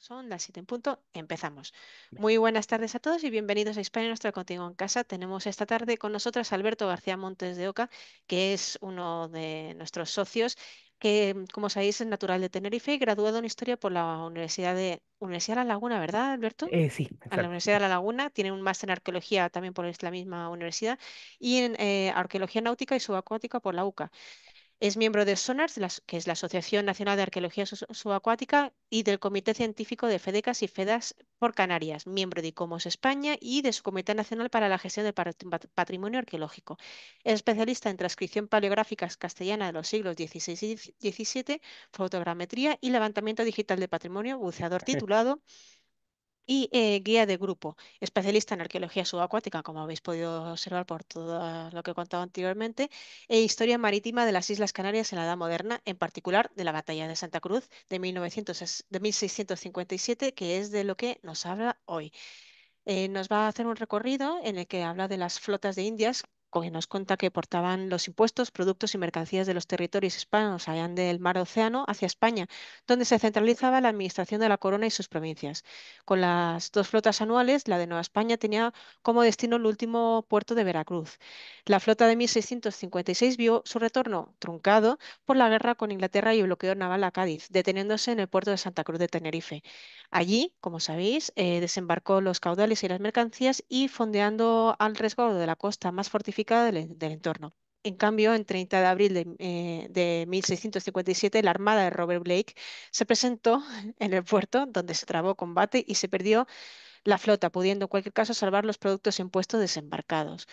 Son las 7 en punto. Empezamos. Muy buenas tardes a todos y bienvenidos a España Nuestra Contigo en Casa. Tenemos esta tarde con nosotras a Alberto García Montes de Oca, que es uno de nuestros socios, que como sabéis es natural de Tenerife y graduado en Historia por la Universidad de Universidad La Laguna, ¿verdad, Alberto? Eh, sí. A la Universidad de La Laguna. Tiene un máster en Arqueología también por la misma universidad y en eh, Arqueología Náutica y Subacuática por la UCA. Es miembro de SONARS, que es la Asociación Nacional de Arqueología Subacuática, y del Comité Científico de FEDECAS y FEDAS por Canarias, miembro de ICOMOS España y de su Comité Nacional para la Gestión del Patrimonio Arqueológico. Es especialista en transcripción paleográfica castellana de los siglos XVI y XVII, fotogrametría y levantamiento digital de patrimonio, buceador eh. titulado y eh, guía de grupo, especialista en arqueología subacuática, como habéis podido observar por todo lo que he contado anteriormente, e historia marítima de las Islas Canarias en la Edad Moderna, en particular de la Batalla de Santa Cruz de, 1900, de 1657, que es de lo que nos habla hoy. Eh, nos va a hacer un recorrido en el que habla de las flotas de Indias que nos cuenta que portaban los impuestos, productos y mercancías de los territorios hispanos allá del mar Océano hacia España, donde se centralizaba la administración de la corona y sus provincias. Con las dos flotas anuales, la de Nueva España tenía como destino el último puerto de Veracruz. La flota de 1656 vio su retorno truncado por la guerra con Inglaterra y el bloqueo naval a Cádiz, deteniéndose en el puerto de Santa Cruz de Tenerife. Allí, como sabéis, eh, desembarcó los caudales y las mercancías y fondeando al resguardo de la costa más fortificada del, entorno. En cambio, en 30 de abril de, 1657, eh, la armada de Robert Blake se presentó en el puerto, donde se trabó combate y se perdió la flota, pudiendo en cualquier caso salvar los productos impuestos desembarcados.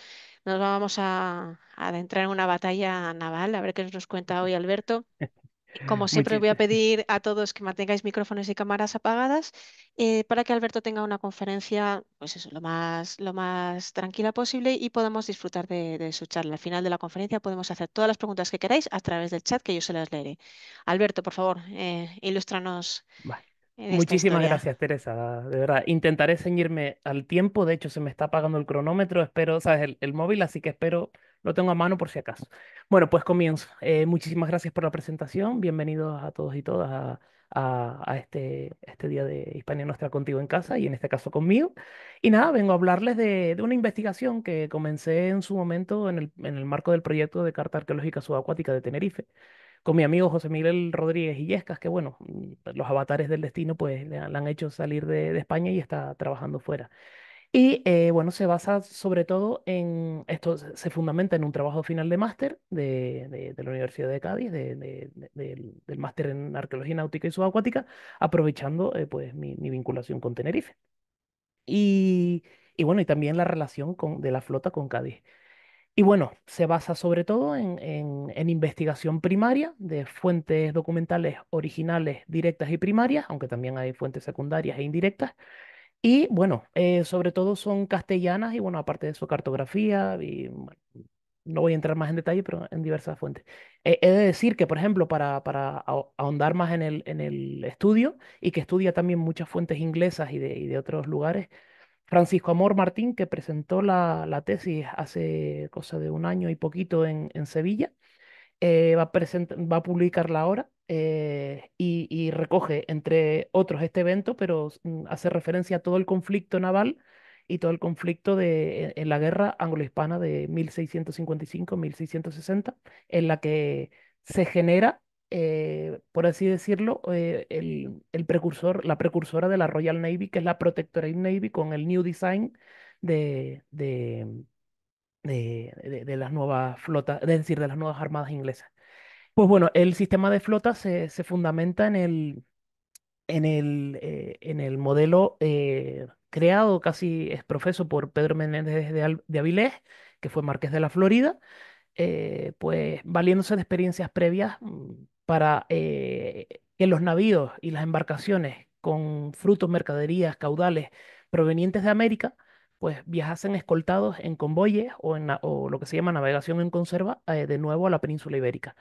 Nos vamos a, a adentrar en una batalla naval, a ver qué nos cuenta hoy Alberto. Como siempre, voy a pedir a todos que mantengáis micrófonos y cámaras apagadas eh, para que Alberto tenga una conferencia, pues eso, lo más, lo más tranquila posible y podamos disfrutar de, su charla. Al final de la conferencia podemos hacer todas las preguntas que queráis a través del chat que yo se las leeré. Alberto, por favor, eh, ilústranos. Eh, Muchísimas gracias, Teresa. De verdad, intentaré ceñirme al tiempo. De hecho, se me está apagando el cronómetro. Espero, sabes, el móvil, así que espero lo tengo a mano por si acaso. Bueno, pues comienzo. Eh, muchísimas gracias por la presentación. Bienvenidos a todos y todas a, este, este, día de Hispania Nuestra contigo en casa y en este caso conmigo. Y nada, vengo a hablarles de, una investigación que comencé en su momento en el, marco del proyecto de Carta Arqueológica Subacuática de Tenerife con mi amigo José Miguel Rodríguez Illescas, que bueno, los avatares del destino pues le, han hecho salir de, de España y está trabajando fuera. Y eh, bueno, se basa sobre todo en, esto se fundamenta en un trabajo final de máster de, la Universidad de Cádiz, del, máster en arqueología náutica y subacuática, aprovechando eh, pues mi, vinculación con Tenerife. Y, bueno, y también la relación de la flota con Cádiz. Y bueno, se basa sobre todo en, investigación primaria de fuentes documentales originales, directas y primarias, aunque también hay fuentes secundarias e indirectas, y bueno, eh, sobre todo son castellanas y bueno, aparte de su cartografía, no voy a entrar más en detalle, pero en diversas fuentes. Eh, he de decir que, por ejemplo, para, para ahondar más en el, en el estudio y que estudia también muchas fuentes inglesas y de, otros lugares, Francisco Amor Martín, que presentó la, tesis hace cosa de un año y poquito en, en Sevilla, eh, va, va a publicarla ahora eh, y, recoge, entre otros, este evento, pero mm, hace referencia a todo el conflicto naval y todo el conflicto de, e, en la guerra anglo-hispana de 1655-1660, en la que se genera, eh, por así decirlo, eh, el, precursor, la precursora de la Royal Navy, que es la Protectorate Navy, con el New Design de, de, de, de las nuevas flotas, es decir, de las nuevas armadas inglesas. Pues bueno, el sistema de flota se, fundamenta en el, eh, modelo eh, creado, casi es profeso por Pedro Menéndez de, Avilés, que fue marqués de la Florida, eh, pues valiéndose de experiencias previas mm, para que los navíos y las embarcaciones con frutos, mercaderías, caudales provenientes de América, pues viajasen escoltados en convoyes o en lo que se llama navegación en conserva de nuevo a la península ibérica.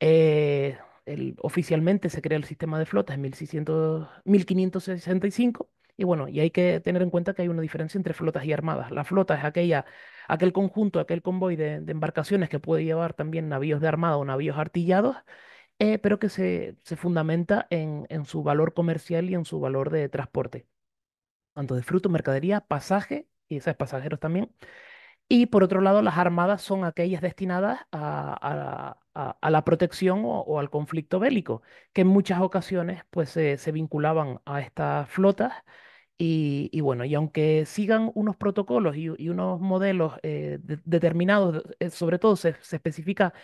Eh, el, oficialmente se crea el sistema de flotas en 1600, 1565 y bueno, y hay que tener en cuenta que hay una diferencia entre flotas y armadas. La flota es aquella, aquel conjunto, aquel convoy de, embarcaciones que puede llevar también navíos de armada o navíos artillados, eh, pero que se, se fundamenta en, en, su valor comercial y en su valor de transporte, tanto de fruto, mercadería, pasaje, y esas pasajeros también. Y por otro lado, las armadas son aquellas destinadas a a, la protección o, al conflicto bélico, que en muchas ocasiones pues, se, vinculaban a estas flotas. Y, bueno, y aunque sigan unos protocolos y, unos modelos eh, determinados, eh, sobre todo se especifica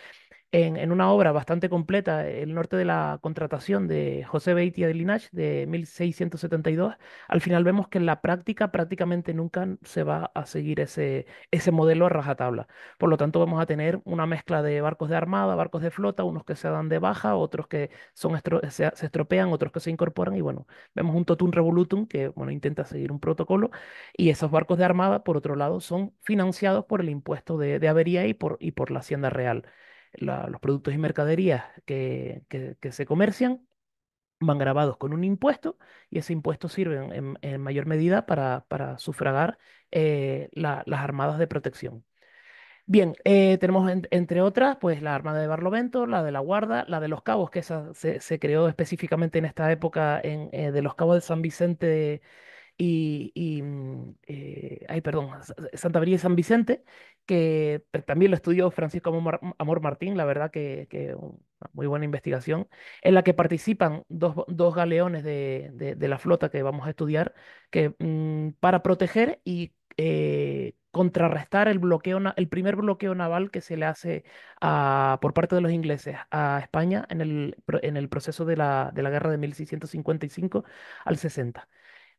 en, una obra bastante completa, El norte de la contratación de José Beitia de Linage de 1672, al final vemos que en la práctica prácticamente nunca se va a seguir ese, modelo a rajatabla. Por lo tanto, vamos a tener una mezcla de barcos de armada, barcos de flota, unos que se dan de baja, otros que se, estropean, otros que se incorporan y bueno, vemos un totum revolutum que bueno, intenta seguir un protocolo y esos barcos de armada, por otro lado, son financiados por el impuesto de, de avería y por la hacienda real los productos y mercaderías que, que, se comercian van grabados con un impuesto y ese impuesto sirve en, mayor medida para, sufragar eh, las armadas de protección. Bien, eh, tenemos entre otras, pues la Armada de Barlovento, la de la Guarda, la de los Cabos, que se, creó específicamente en esta época eh, de los Cabos de San Vicente y, mm, ay, perdón, Santa María y San Vicente, que también lo estudió Francisco Amor Martín, la verdad que, que una muy buena investigación, en la que participan dos, galeones de, la flota que vamos a estudiar, que mm, para proteger y eh, contrarrestar el bloqueo, el primer bloqueo naval que se le hace por parte de los ingleses a España en el, proceso de la, de la guerra de 1655 al 60.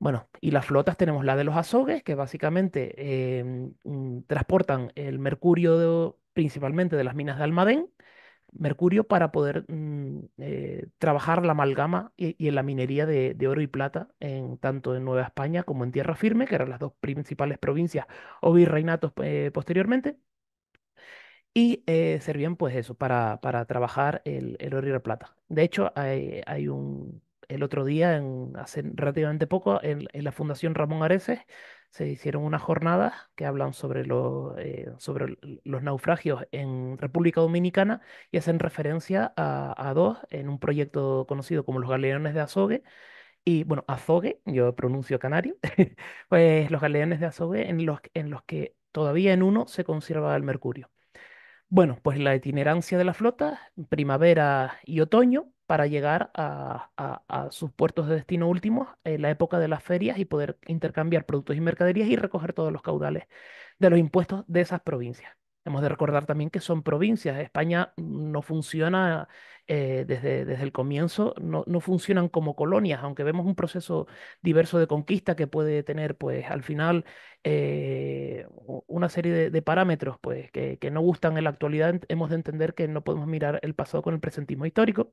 Bueno, y las flotas tenemos la de los azogues, que básicamente em, mm, transportan el mercurio principalmente de las minas de Almadén, mercurio para poder mm, eh, trabajar la amalgama y, en la minería de, oro y plata, en, tanto en Nueva España como en Tierra Firme, que eran las dos principales provincias o virreinatos eh, posteriormente. Y eh, servían pues eso, para, para trabajar el, el, oro y la plata. De hecho, hay, hay un, el otro día, en, hace relativamente poco, en, la Fundación Ramón Areces se hicieron unas jornadas que hablan sobre, eh, sobre los naufragios en República Dominicana y hacen referencia a, dos en un proyecto conocido como los Galeones de Azogue. Y bueno, Azogue, yo pronuncio canario, pues los galeones de Azogue en los, en los que todavía en uno se conserva el mercurio. Bueno, pues la itinerancia de la flota, primavera y otoño, para llegar a, sus puertos de destino últimos en eh, la época de las ferias y poder intercambiar productos y mercaderías y recoger todos los caudales de los impuestos de esas provincias. Hemos de recordar también que son provincias. España no funciona eh, desde, desde el comienzo, no, funcionan como colonias, aunque vemos un proceso diverso de conquista que puede tener, pues, al final eh, una serie de, parámetros pues, que no gustan en la actualidad. Hemos de entender que no podemos mirar el pasado con el presentismo histórico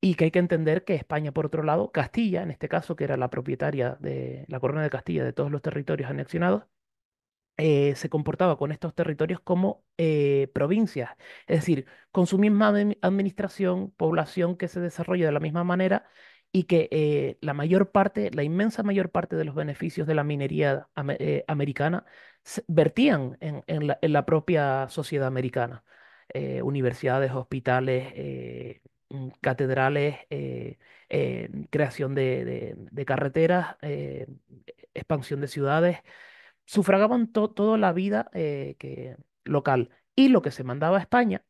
y que hay que entender que España, por otro lado, Castilla, en este caso, que era la propietaria de la corona de Castilla de todos los territorios anexionados, eh, se comportaba con estos territorios como eh, provincias, es decir, con su misma administración, población que se desarrolla de la misma manera y que eh, la mayor parte, la inmensa mayor parte de los beneficios de la minería americana vertían en, en, la, propia sociedad americana, universidades, hospitales Mm, catedrales, eh, creación de, carreteras, eh, expansión de ciudades, sufragaban toda la vida eh, local. Y lo que se mandaba a España,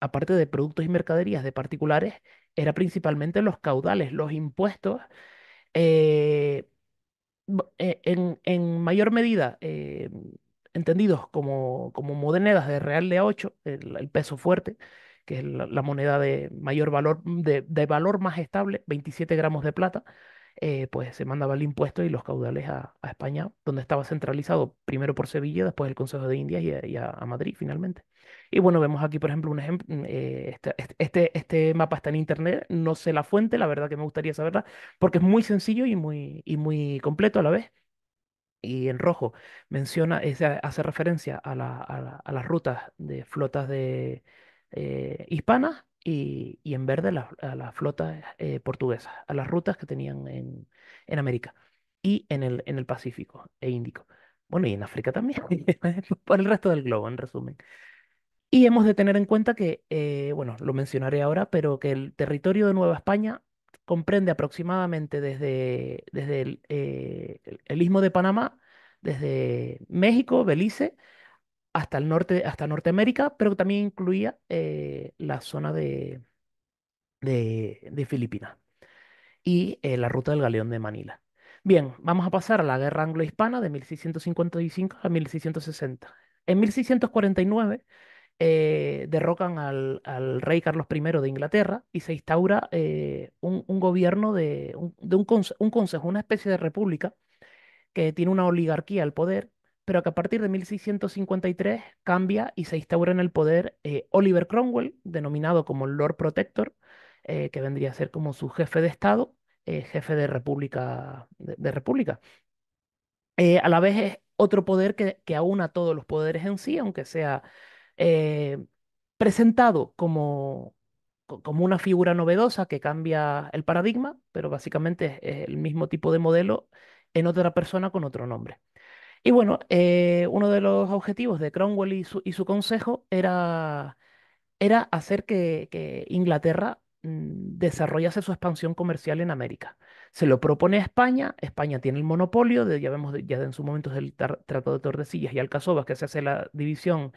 aparte de productos y mercaderías de particulares, era principalmente los caudales, los impuestos. En, mayor medida entendidos como, como de real de a 8, el peso fuerte, que es la, moneda de mayor valor, mm, de, de, valor más estable, 27 gramos de plata, eh, pues se mandaba el impuesto y los caudales a, España, donde estaba centralizado primero por Sevilla, después el Consejo de Indias y a, Madrid finalmente. Y bueno, vemos aquí, por ejemplo, un ejemplo, mm, eh, este, este, este, este, mapa está en internet, no sé la fuente, la verdad que me gustaría saberla, porque es muy sencillo y muy, muy completo a la vez y en rojo menciona, eh, hace referencia a, las rutas de flotas de, eh, hispanas y, en verde a las flotas eh, portuguesas, a las rutas que tenían en, América y en el, en el Pacífico e Índico. Bueno, y en África también, por el resto del globo, en resumen. Y hemos de tener en cuenta que, eh, bueno, lo mencionaré ahora, pero que el territorio de Nueva España comprende aproximadamente desde, desde el, el, istmo de Panamá, desde México, Belice, hasta el norte, hasta Norteamérica, pero también incluía eh, la zona de, de, Filipinas y eh, la ruta del Galeón de Manila. Bien, vamos a pasar a la Guerra Anglo-Hispana de 1655 a 1660. En 1649 eh, derrocan al, rey Carlos I de Inglaterra y se instaura un, gobierno de, un consejo, una especie de república que tiene una oligarquía al poder pero que a partir de 1653 cambia y se instaura en el poder eh, Oliver Cromwell, denominado como Lord Protector, eh, que vendría a ser como su jefe de Estado, eh, jefe de República. De, república. a la vez es otro poder que, que aúna todos los poderes en sí, aunque sea presentado como, como una figura novedosa que cambia el paradigma, pero básicamente es el mismo tipo de modelo en otra persona con otro nombre. Y bueno, eh, uno de los objetivos de Cromwell y su, consejo era, hacer que, Inglaterra mm, desarrollase su expansión comercial en América. Se lo propone a España, España tiene el monopolio, de, ya vemos ya en su momento del Tratado de Tordesillas y Alcazobas que se hace la división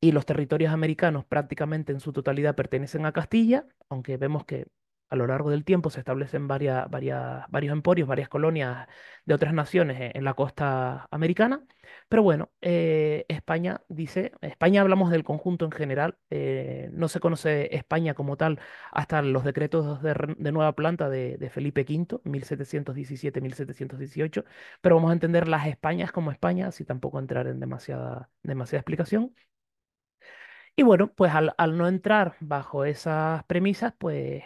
y los territorios americanos prácticamente en su totalidad pertenecen a Castilla, aunque vemos que a lo largo del tiempo se establecen varias, varias, varios emporios, varias colonias de otras naciones en la costa americana. Pero bueno, eh, España dice, España hablamos del conjunto en general, eh, no se conoce España como tal hasta los decretos de, nueva planta de, Felipe V, 1717-1718, pero vamos a entender las Españas como España, así tampoco entrar en demasiada, demasiada explicación. Y bueno, pues al, al no entrar bajo esas premisas, pues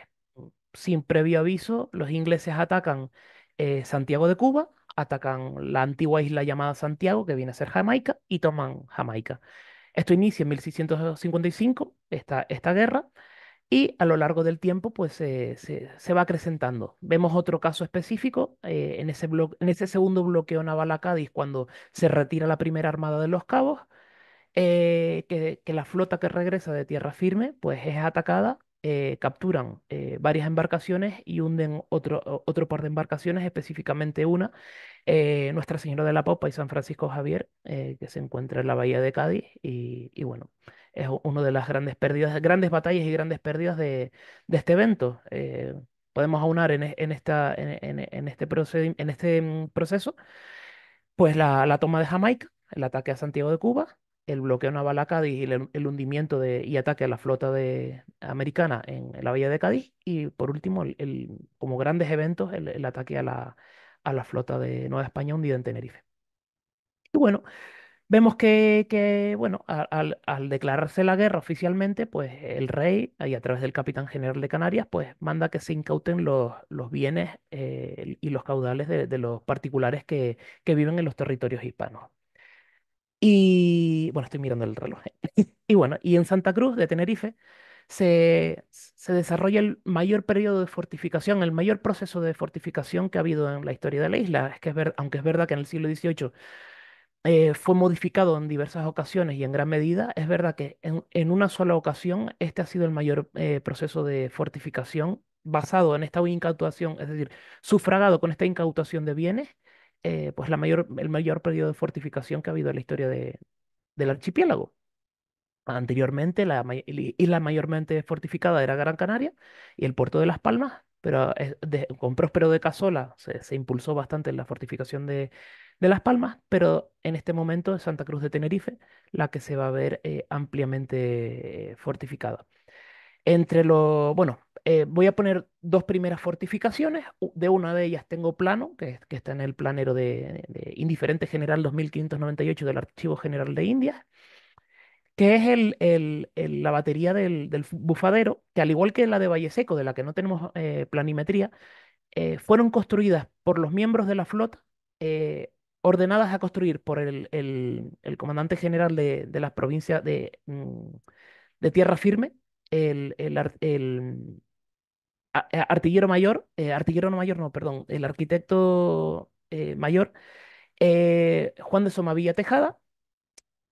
sin previo aviso, los ingleses atacan eh, Santiago de Cuba, atacan la antigua isla llamada Santiago, que viene a ser Jamaica, y toman Jamaica. Esto inicia en 1655, esta, guerra, y a lo largo del tiempo pues, se, va acrecentando. Vemos otro caso específico eh, en, ese segundo bloqueo naval a Cádiz, cuando se retira la primera armada de los cabos, eh, que, que, la flota que regresa de tierra firme pues, es atacada eh, capturan eh, varias embarcaciones y hunden otro, otro par de embarcaciones, específicamente una, eh, Nuestra Señora de la Popa y San Francisco Javier, que se encuentra en la bahía de Cádiz. Y, bueno, es una de las grandes pérdidas, grandes batallas y grandes pérdidas de, este evento. podemos aunar en, esta, en, este, este mm, proceso pues la toma de Jamaica, el ataque a Santiago de Cuba el bloqueo naval a Cádiz y el, hundimiento de, y ataque a la flota de, americana en, la bahía de Cádiz. Y por último, el, como grandes eventos, el, ataque a la, a la flota de Nueva España hundida en Tenerife. Y bueno, vemos que, que bueno, al, declararse la guerra oficialmente, pues el rey, y a través del capitán general de Canarias, pues manda que se incauten los, los bienes eh, y los caudales de, de los particulares que, que, viven en los territorios hispanos. Y bueno, estoy mirando el reloj. Eh. y bueno, y en Santa Cruz de Tenerife se, se desarrolla el mayor periodo de fortificación, el mayor proceso de fortificación que ha habido en la historia de la isla. Es que es verdad, aunque es verdad que en el siglo XVIII eh, fue modificado en diversas ocasiones y en gran medida, es verdad que en, en una sola ocasión este ha sido el mayor eh, proceso de fortificación basado en esta incautación, es decir, sufragado con esta incautación de bienes, pues la mayor, el mayor periodo de fortificación que ha habido en la historia de, del archipiélago. Anteriormente, la, isla mayormente fortificada era Gran Canaria y el puerto de Las Palmas, pero eh, con Próspero de Casola se, impulsó bastante la fortificación de, Las Palmas, pero en este momento es Santa Cruz de Tenerife la que se va a ver eh, ampliamente eh, fortificada. Entre los, bueno, eh, voy a poner dos primeras fortificaciones. De una de ellas tengo plano, que, está en el planero de, Indiferente General 2598 del Archivo General de Indias, que es el, la batería del, bufadero, que al igual que la de Valle Seco, de la que no tenemos eh, planimetría, eh, fueron construidas por los miembros de la flota, ordenadas a construir por el, comandante general de, de las provincias de, mm, de Tierra Firme el, eh, artillero mayor, eh, artillero no mayor, no, perdón, el arquitecto eh, mayor, Juan de Somavilla Tejada,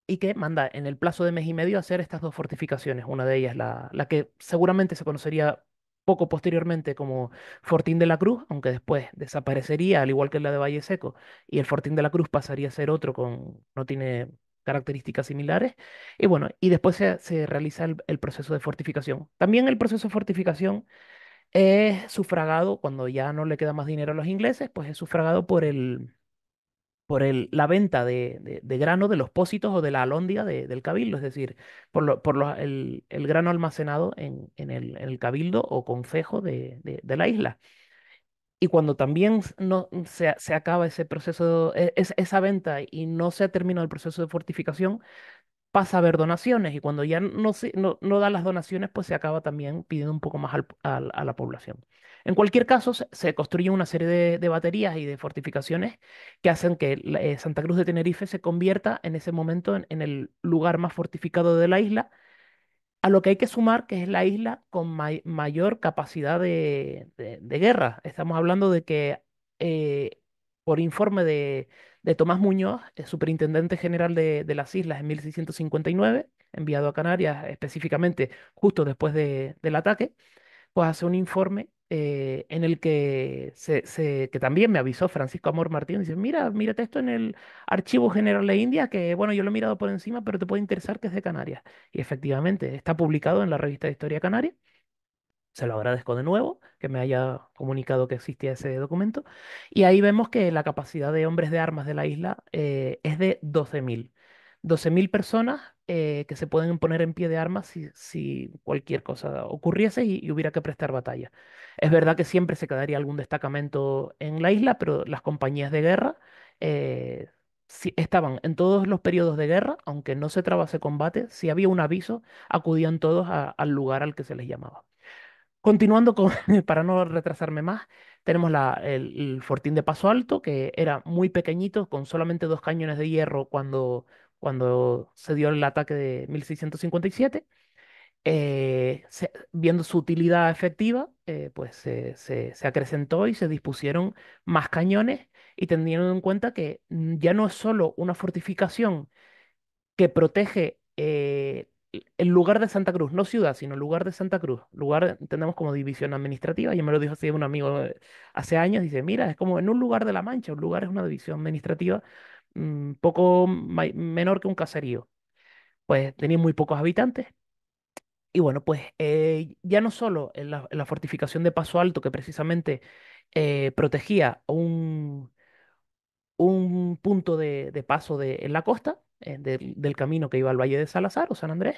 y que manda en el plazo de mes y medio a hacer estas dos fortificaciones. Una de ellas, la, la que seguramente se conocería poco posteriormente como Fortín de la Cruz, aunque después desaparecería, al igual que la de Valle Seco, y el Fortín de la Cruz pasaría a ser otro con, no tiene características similares. Y bueno, y después se, realiza el, proceso de fortificación. También el proceso de fortificación es sufragado, cuando ya no le queda más dinero a los ingleses, pues es sufragado por, el, por el, la venta de, de, grano de los pósitos o de la alondia del cabildo, es decir, por, por lo, el, grano almacenado en, en, en, el, cabildo o concejo de la isla. Y cuando también no, mm, se, acaba ese proceso, e, esa venta y no se ha terminado el proceso de fortificación, pasa a haber donaciones y cuando ya no, no, da las donaciones, pues se acaba también pidiendo un poco más a la población. En cualquier caso, se, construyen una serie de, baterías y de fortificaciones que hacen que eh, Santa Cruz de Tenerife se convierta en ese momento en el lugar más fortificado de la isla a lo que hay que sumar que es la isla con mayor capacidad de, guerra. Estamos hablando de que, eh, por informe de, Tomás Muñoz, superintendente general de, las islas en 1659, enviado a Canarias específicamente justo después del ataque, pues hace un informe eh, en el que, se, que también me avisó Francisco Amor Martín, dice, mira, mírate esto en el Archivo General de India, que bueno, yo lo he mirado por encima, pero te puede interesar que es de Canarias. Y efectivamente, está publicado en la revista de Historia Canaria. Se lo agradezco de nuevo que me haya comunicado que existía ese documento. Y ahí vemos que la capacidad de hombres de armas de la isla eh, es de 12.000. 12.000 personas eh, que se pueden poner en pie de armas si, si cualquier cosa ocurriese y, hubiera que prestar batalla. Es verdad que siempre se quedaría algún destacamento en la isla, pero las compañías de guerra eh, estaban en todos los periodos de guerra, aunque no se trabase combate, si había un aviso, acudían todos al lugar al que se les llamaba. Continuando con, para no retrasarme más, tenemos el, fortín de paso alto, que era muy pequeñito, con solamente dos cañones de hierro cuando, cuando se dio el ataque de 1657. Eh, viendo su utilidad efectiva, eh, pues se, se, se, acrecentó y se dispusieron más cañones y teniendo en cuenta que mm, ya no es solo una fortificación que protege eh, el lugar de Santa Cruz, no ciudad, sino lugar de Santa Cruz, lugar tenemos como división administrativa, ya me lo dijo así un amigo hace años, dice, mira, es como en un lugar de la Mancha, un lugar es una división administrativa, Mm, poco menor que un caserío. Pues tenía muy pocos habitantes. Y bueno, pues eh, ya no solo la, fortificación de Paso Alto, que precisamente eh, protegía un, un punto de, paso de, en la costa, eh, del camino que iba al Valle de Salazar o San Andrés,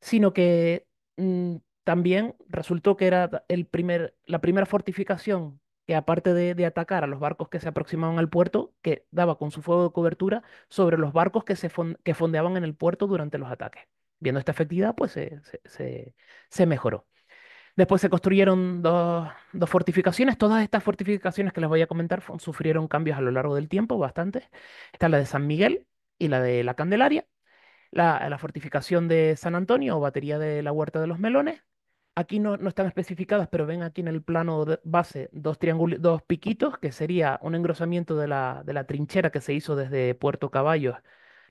sino que mm, también resultó que era el primer, la primera fortificación que aparte de, atacar a los barcos que se aproximaban al puerto, que daba con su fuego de cobertura sobre los barcos que, se que fondeaban en el puerto durante los ataques. Viendo esta efectividad, pues se, mejoró. Después se construyeron dos, fortificaciones. Todas estas fortificaciones que les voy a comentar sufrieron cambios a lo largo del tiempo, bastante. Está la de San Miguel y la de la Candelaria. La, la fortificación de San Antonio o batería de la Huerta de los Melones, Aquí no, no, están especificadas, pero ven aquí en el plano base dos, dos piquitos, que sería un engrosamiento de la, de la trinchera que se hizo desde Puerto Caballos.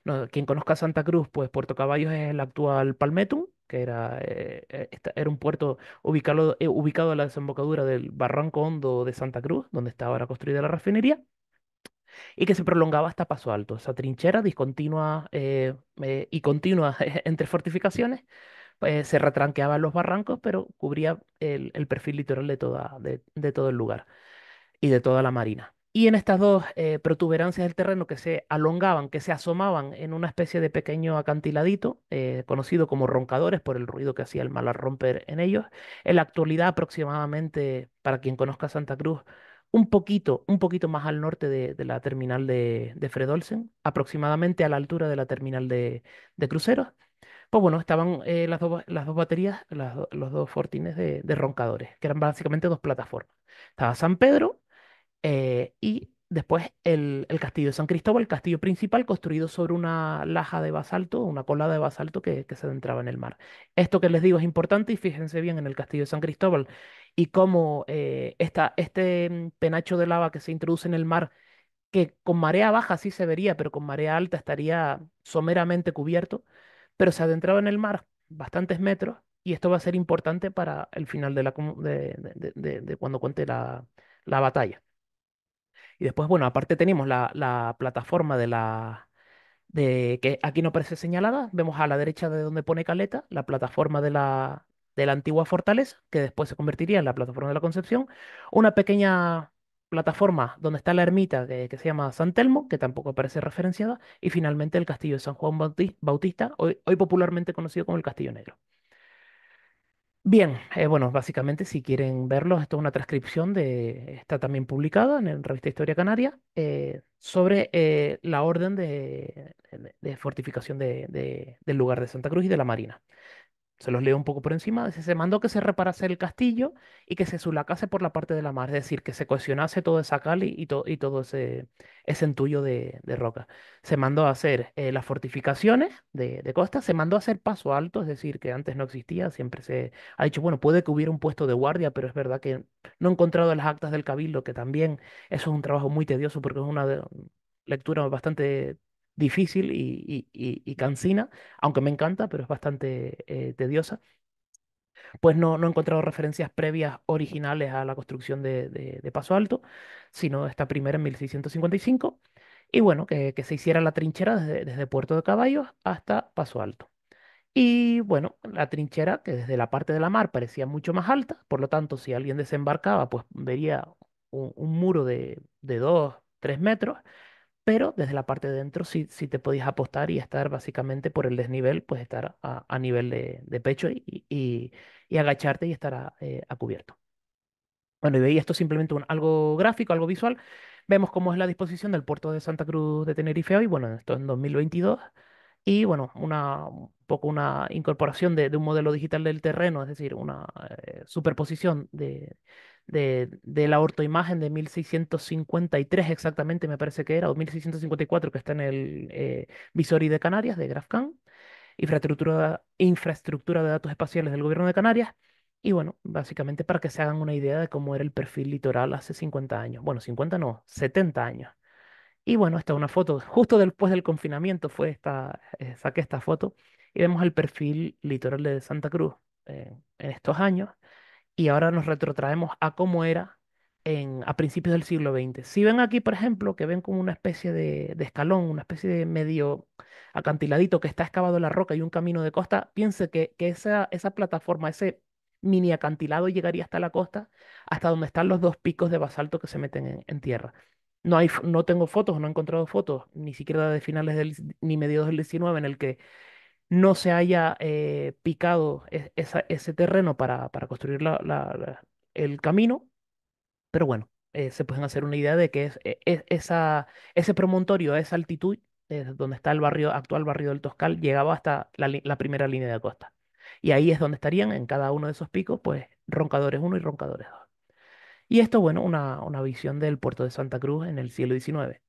No, quien conozca Santa Cruz, pues Puerto Caballos es el actual Palmetum, que era, eh, eh, era un puerto ubicado, eh, ubicado a la desembocadura del Barranco Hondo de Santa Cruz, donde está ahora construida la refinería y que se prolongaba hasta Paso Alto, esa trinchera discontinua y continua entre fortificaciones eh, se retranqueaban los barrancos, pero cubría el, perfil litoral de, todo el lugar y de toda la marina. Y en estas dos eh, protuberancias del terreno que se alongaban, que se asomaban en una especie de pequeño acantiladito, eh, conocido como roncadores por el ruido que hacía el mal al romper en ellos, en la actualidad aproximadamente, para quien conozca Santa Cruz, un poquito, un poquito más al norte de, la terminal de, de, Fredolsen, aproximadamente a la altura de la terminal de cruceros, pues bueno, estaban eh, las, dos baterías, los dos fortines de, roncadores, que eran básicamente dos plataformas. Estaba San Pedro eh, y después el, castillo de San Cristóbal, el castillo principal construido sobre una laja de basalto, una colada de basalto que, que se adentraba en el mar. Esto que les digo es importante y fíjense bien en el castillo de San Cristóbal y cómo eh, este mm, penacho de lava que se introduce en el mar, que con marea baja sí se vería, pero con marea alta estaría someramente cubierto, pero se adentraba en el mar bastantes metros y esto va a ser importante para el final de, la, de, de, cuando cuente la, batalla. Y después, bueno, aparte tenemos la, la plataforma de la de que aquí no parece señalada, vemos a la derecha de donde pone Caleta, la plataforma de la, de la antigua fortaleza, que después se convertiría en la plataforma de la Concepción, una pequeña plataforma donde está la ermita que, se llama San Telmo, que tampoco aparece referenciada, y finalmente el castillo de San Juan Bautista, hoy, popularmente conocido como el Castillo Negro. Bien, eh, bueno, básicamente si quieren verlo esto es una transcripción de, está también publicada en la revista Historia Canaria, eh, sobre eh, la orden de, fortificación del lugar de Santa Cruz y de la Marina se los leo un poco por encima, se mandó que se reparase el castillo y que se sulacase por la parte de la mar, es decir, que se cohesionase todo esa cali y, y todo ese, ese entullo de, de, roca. Se mandó a hacer eh, las fortificaciones de, de, costa, se mandó a hacer paso alto, es decir, que antes no existía, siempre se ha dicho, bueno, puede que hubiera un puesto de guardia, pero es verdad que no he encontrado las actas del cabildo, que también eso es un trabajo muy tedioso porque es una lectura bastante difícil y, cansina, aunque me encanta, pero es bastante eh, tediosa. Pues no, he encontrado referencias previas originales a la construcción de, Paso Alto, sino esta primera en 1655, y bueno, que, se hiciera la trinchera desde, Puerto de Caballos hasta Paso Alto. Y bueno, la trinchera que desde la parte de la mar parecía mucho más alta, por lo tanto, si alguien desembarcaba, pues vería un, muro de, de 2, metros, pero desde la parte de dentro si te podías apostar y estar básicamente por el desnivel, pues estar a, nivel de, pecho y, y, agacharte y estar a, eh, cubierto. Bueno, y veía esto simplemente un, algo gráfico, algo visual. Vemos cómo es la disposición del puerto de Santa Cruz de Tenerife hoy, bueno, esto en 2022. Y bueno, una, un poco una incorporación de, un modelo digital del terreno, es decir, una eh, superposición de, de, la ortoimagen de 1653 exactamente, me parece que era, o 1654, que está en el visor eh, Visori de Canarias, de GrafCan, infraestructura, infraestructura de datos espaciales del gobierno de Canarias, y bueno, básicamente para que se hagan una idea de cómo era el perfil litoral hace 50 años, bueno, 50 no, 70 años. Y bueno, esta es una foto, justo después del confinamiento fue esta, eh, saqué esta foto y vemos el perfil litoral de Santa Cruz eh, en estos años y ahora nos retrotraemos a cómo era en, a principios del siglo XX. Si ven aquí, por ejemplo, que ven como una especie de, escalón, una especie de medio acantiladito que está excavado en la roca y un camino de costa, piense que, esa, esa plataforma, ese mini acantilado llegaría hasta la costa, hasta donde están los dos picos de basalto que se meten en, tierra. No, hay, no tengo fotos, no he encontrado fotos, ni siquiera de finales del, ni mediados del 19, en el que no se haya eh, picado e-, ese terreno para, construir el camino, pero bueno, eh, se pueden hacer una idea de que es, e-, e-, esa, ese promontorio a esa altitud, eh, donde está el barrio, actual barrio del Toscal, llegaba hasta la, primera línea de costa. Y ahí es donde estarían en cada uno de esos picos, pues roncadores 1 y roncadores 2. Y esto, bueno, una, visión del puerto de Santa Cruz en el siglo XIX.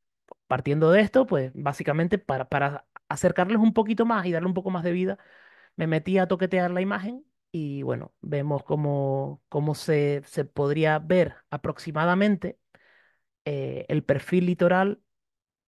Partiendo de esto, pues básicamente para acercarles un poquito más y darle un poco más de vida, me metí a toquetear la imagen y bueno, vemos cómo, cómo se, se podría ver aproximadamente eh, el perfil litoral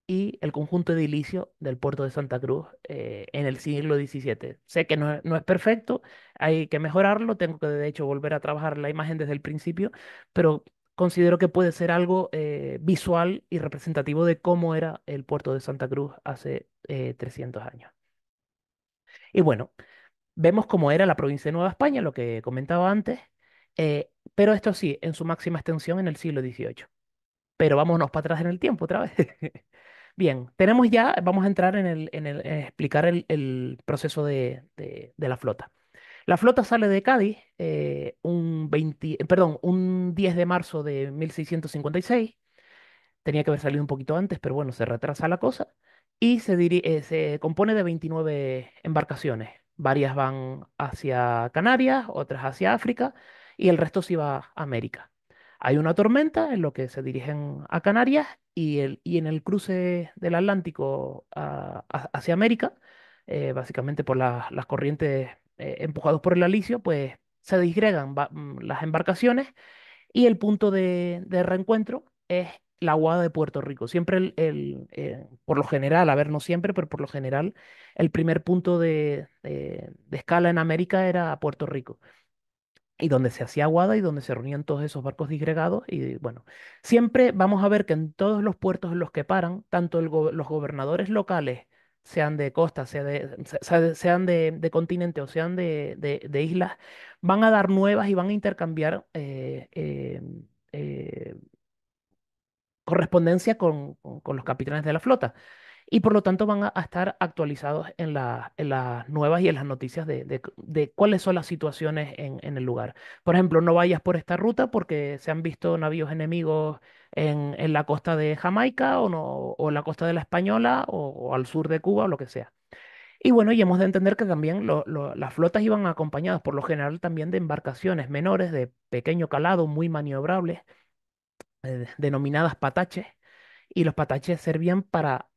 y el conjunto edilicio del puerto de Santa Cruz eh, en el siglo XVII. Sé que no, no, es perfecto, hay que mejorarlo, tengo que de hecho volver a trabajar la imagen desde el principio, pero considero que puede ser algo eh, visual y representativo de cómo era el puerto de Santa Cruz hace 300 eh, años. Y bueno, vemos cómo era la provincia de Nueva España, lo que comentaba antes, eh, pero esto sí, en su máxima extensión en el siglo XVIII. Pero vámonos para atrás en el tiempo otra vez. Bien, tenemos ya, vamos a entrar en, explicar el, proceso de la flota. La flota sale de Cádiz eh, un, 20, perdón, un 10 de marzo de 1656. Tenía que haber salido un poquito antes, pero bueno, se retrasa la cosa. Y se, eh, compone de 29 embarcaciones. Varias van hacia Canarias, otras hacia África y el resto se va a América. Hay una tormenta en lo que se dirigen a Canarias y, el, y en el cruce del Atlántico ah, hacia América, eh, básicamente por las corrientes eh, empujados por el alicio, pues se disgregan mm, las embarcaciones y el punto de, reencuentro es la aguada de Puerto Rico. Siempre, el, eh, por lo general, a ver, no siempre, pero por lo general, el primer punto de, escala en América era Puerto Rico. Y donde se hacía aguada y donde se reunían todos esos barcos disgregados. Y bueno, siempre vamos a ver que en todos los puertos en los que paran, tanto los gobernadores locales sean de costa, sean de, continente o sean de, islas, van a dar nuevas y van a intercambiar eh, eh, eh, correspondencia con, los capitanes de la flota y por lo tanto van a, estar actualizados en, las nuevas y en las noticias de, cuáles son las situaciones en, el lugar. Por ejemplo, no vayas por esta ruta porque se han visto navíos enemigos en, la costa de Jamaica o, no, o en la costa de la Española o, al sur de Cuba o lo que sea. Y bueno, y hemos de entender que también las flotas iban acompañadas por lo general también de embarcaciones menores de pequeño calado, muy maniobrables, eh, denominadas pataches, y los pataches servían para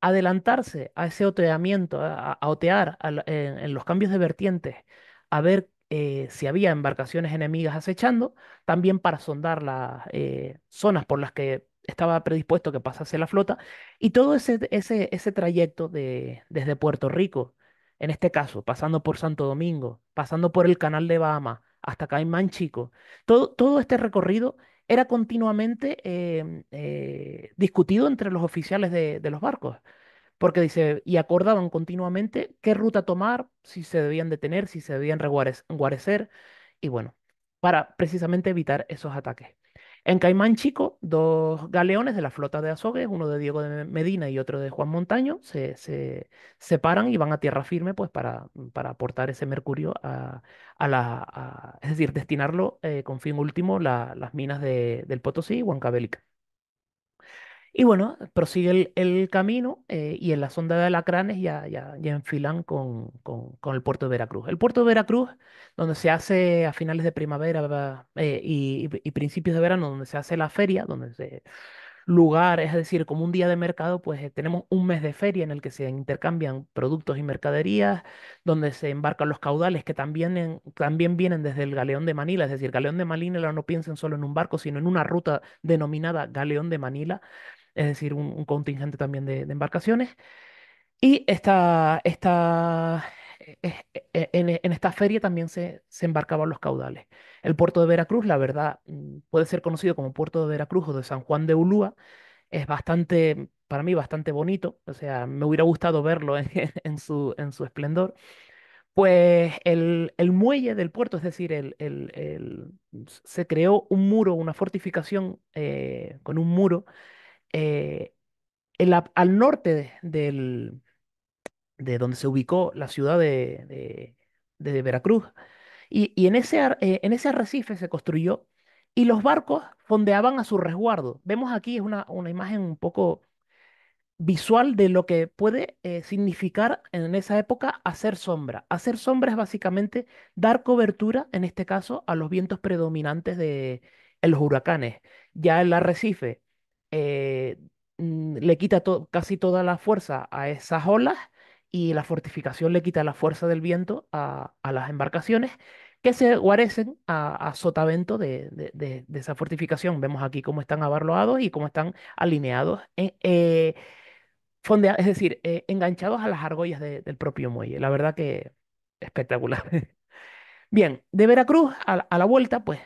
adelantarse a ese oteamiento, a, otear en, los cambios de vertientes, a ver eh, si había embarcaciones enemigas acechando, también para sondar las eh, zonas por las que estaba predispuesto que pasase la flota, y todo ese, ese, trayecto desde Puerto Rico, en este caso, pasando por Santo Domingo, pasando por el canal de Bahama, hasta Caimán Chico, todo, todo este recorrido era continuamente em, eh, discutido entre los oficiales de, de, los barcos, porque dice, y acordaban continuamente qué ruta tomar, si se debían detener, si se debían reguarecer, y bueno, para precisamente evitar esos ataques. En Caimán Chico, dos galeones de la flota de azogues, uno de Diego de Medina y otro de Juan Montaño, se, se separan y van a tierra firme pues, para, para aportar ese mercurio a, la. es decir, destinarlo eh, con fin último las minas del Potosí y Huancabélica. Y bueno, prosigue el, camino eh, y en la sonda de Alacranes ya, ya, ya enfilan con, con, con, el puerto de Veracruz. El puerto de Veracruz, donde se hace a finales de primavera eh, y, y, principios de verano, donde se hace la feria, donde se, lugar, es decir, como un día de mercado, pues eh, tenemos un mes de feria en el que se intercambian productos y mercaderías, donde se embarcan los caudales que también, también vienen desde el Galeón de Manila, es decir, Galeón de Manila no piensen solo en un barco, sino en una ruta denominada Galeón de Manila, es decir, un, contingente también de, embarcaciones. Y esta, esta, e, e, en, esta feria también se, embarcaban los caudales. El puerto de Veracruz, la verdad, mm, puede ser conocido como puerto de Veracruz o de San Juan de Ulúa. Es bastante, para mí, bastante bonito. O sea, me hubiera gustado verlo en, su, en su, esplendor. Pues el, muelle del puerto, es decir, se creó un muro, una fortificación eh, con un muro eh, al norte del, de donde se ubicó la ciudad de, Veracruz. Y, en, ese, eh, en ese arrecife se construyó y los barcos fondeaban a su resguardo. Vemos aquí es una, imagen un poco visual de lo que puede eh, significar en esa época hacer sombra. Hacer sombra es básicamente dar cobertura, en este caso, a los vientos predominantes de, los huracanes. Ya el arrecife eh, mm, le quita casi toda la fuerza a esas olas y la fortificación le quita la fuerza del viento a, las embarcaciones que se guarecen a, sotavento de, esa fortificación. Vemos aquí cómo están abarloados y cómo están alineados, eh, eh, es decir, eh, enganchados a las argollas del propio muelle. La verdad que espectacular. Bien, de Veracruz a, la vuelta, pues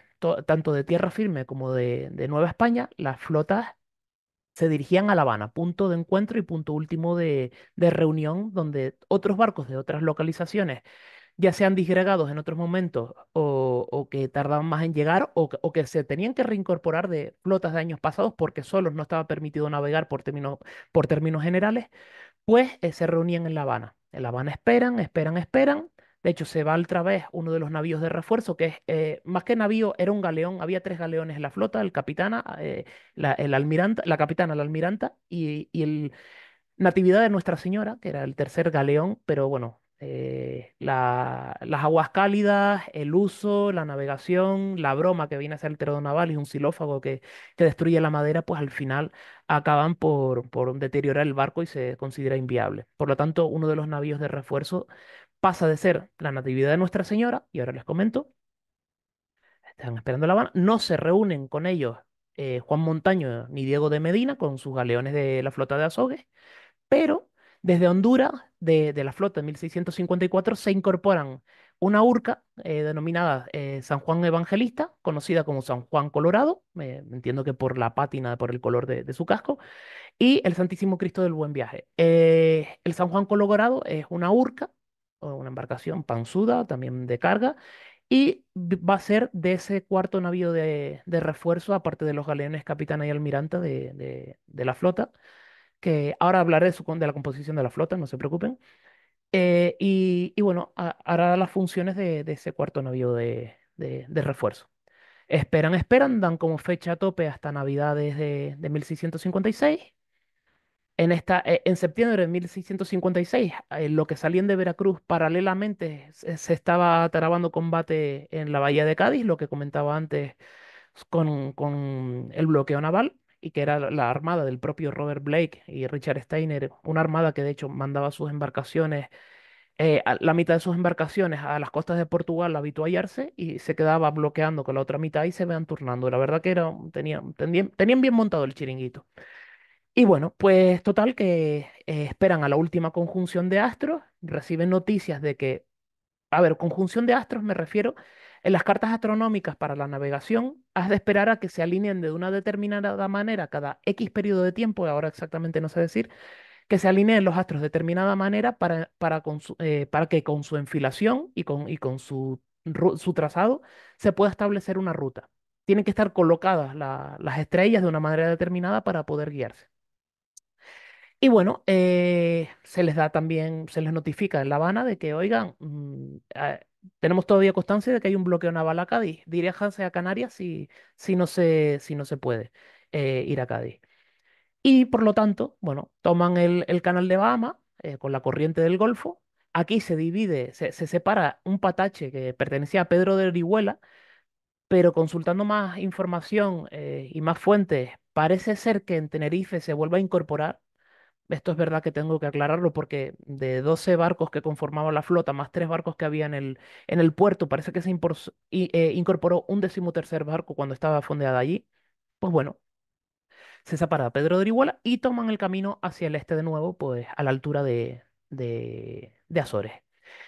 tanto de tierra firme como de, Nueva España, las flotas se dirigían a La Habana, punto de encuentro y punto último de, reunión, donde otros barcos de otras localizaciones, ya sean disgregados en otros momentos o, que tardaban más en llegar o, que se tenían que reincorporar de flotas de años pasados porque solos no estaba permitido navegar por, por términos generales, pues eh, se reunían en La Habana. En La Habana esperan, esperan, esperan de hecho, se va otra vez uno de los navíos de refuerzo, que es, eh, más que navío, era un galeón, había tres galeones en la flota, el capitana, ah, eh, la, el almirante la capitana, la almiranta y, y, el Natividad de Nuestra Señora, que era el tercer galeón, pero bueno, eh, las aguas cálidas, el uso, la navegación, la broma que viene a ser el naval y un xilófago que, que destruye la madera, pues al final acaban por, por deteriorar el barco y se considera inviable. Por lo tanto, uno de los navíos de refuerzo pasa de ser la Natividad de Nuestra Señora, y ahora les comento, están esperando La Habana, no se reúnen con ellos eh, Juan Montaño ni Diego de Medina con sus galeones de la flota de azogues, pero desde Honduras, de, la flota de 1654, se incorporan una urca eh, denominada eh, San Juan Evangelista, conocida como San Juan Colorado, entiendo que por la pátina, por el color de, de, su casco, y el Santísimo Cristo del Buen Viaje. el San Juan Colorado es una urca una embarcación panzuda, también de carga, y va a ser de ese cuarto navío de, de refuerzo, aparte de los galeones capitana y almiranta de, la flota, que ahora hablaré de, su, de la composición de la flota, no se preocupen. Eh, y, y, bueno, hará las funciones de, ese cuarto navío de, refuerzo. Esperan, esperan, dan como fecha tope hasta Navidades de, de 1656 e, en, septiembre de 1656, eh, lo que salían de Veracruz, paralelamente eh, se, estaba trabando combate en la bahía de Cádiz, lo que comentaba antes con, el bloqueo naval, y que era la armada del propio Robert Blake y Richard Steiner, una armada que de hecho mandaba sus embarcaciones eh, la mitad de sus embarcaciones a las costas de Portugal a habituallarse y se quedaba bloqueando con la otra mitad y se vean turnando. La verdad que tenían bien montado el chiringuito. Y bueno, pues total que eh, esperan a la última conjunción de astros, reciben noticias de que, a ver, conjunción de astros me refiero, en las cartas astronómicas para la navegación, has de esperar a que se alineen de una determinada manera cada X periodo de tiempo, ahora exactamente no sé decir, que se alineen los astros de determinada manera para, para, eh, que con su enfilación y con, y con su, su trazado se pueda establecer una ruta. Tienen que estar colocadas las estrellas de una manera determinada para poder guiarse. Y bueno, eh, se les da también, se les notifica en La Habana de que, oigan, mm, ah, tenemos todavía constancia de que hay un bloqueo naval a Cádiz. Diríjanse a Canarias si, si, no, se, si no se puede eh, ir a Cádiz. Y por lo tanto, bueno, toman el, canal de Bahama eh, con la corriente del Golfo. Aquí se divide, se, separa un patache que pertenecía a Pedro de Orihuela, pero consultando más información y más fuentes, parece ser que en Tenerife se vuelva a incorporar esto es verdad que tengo que aclararlo porque de 12 barcos que conformaba la flota, más tres barcos que había en el, en el puerto, parece que se eh, incorporó un decimotercer barco cuando estaba fondeada allí. Pues bueno, se separa Pedro de Orihuela y toman el camino hacia el este de nuevo, pues a la altura de, Azores.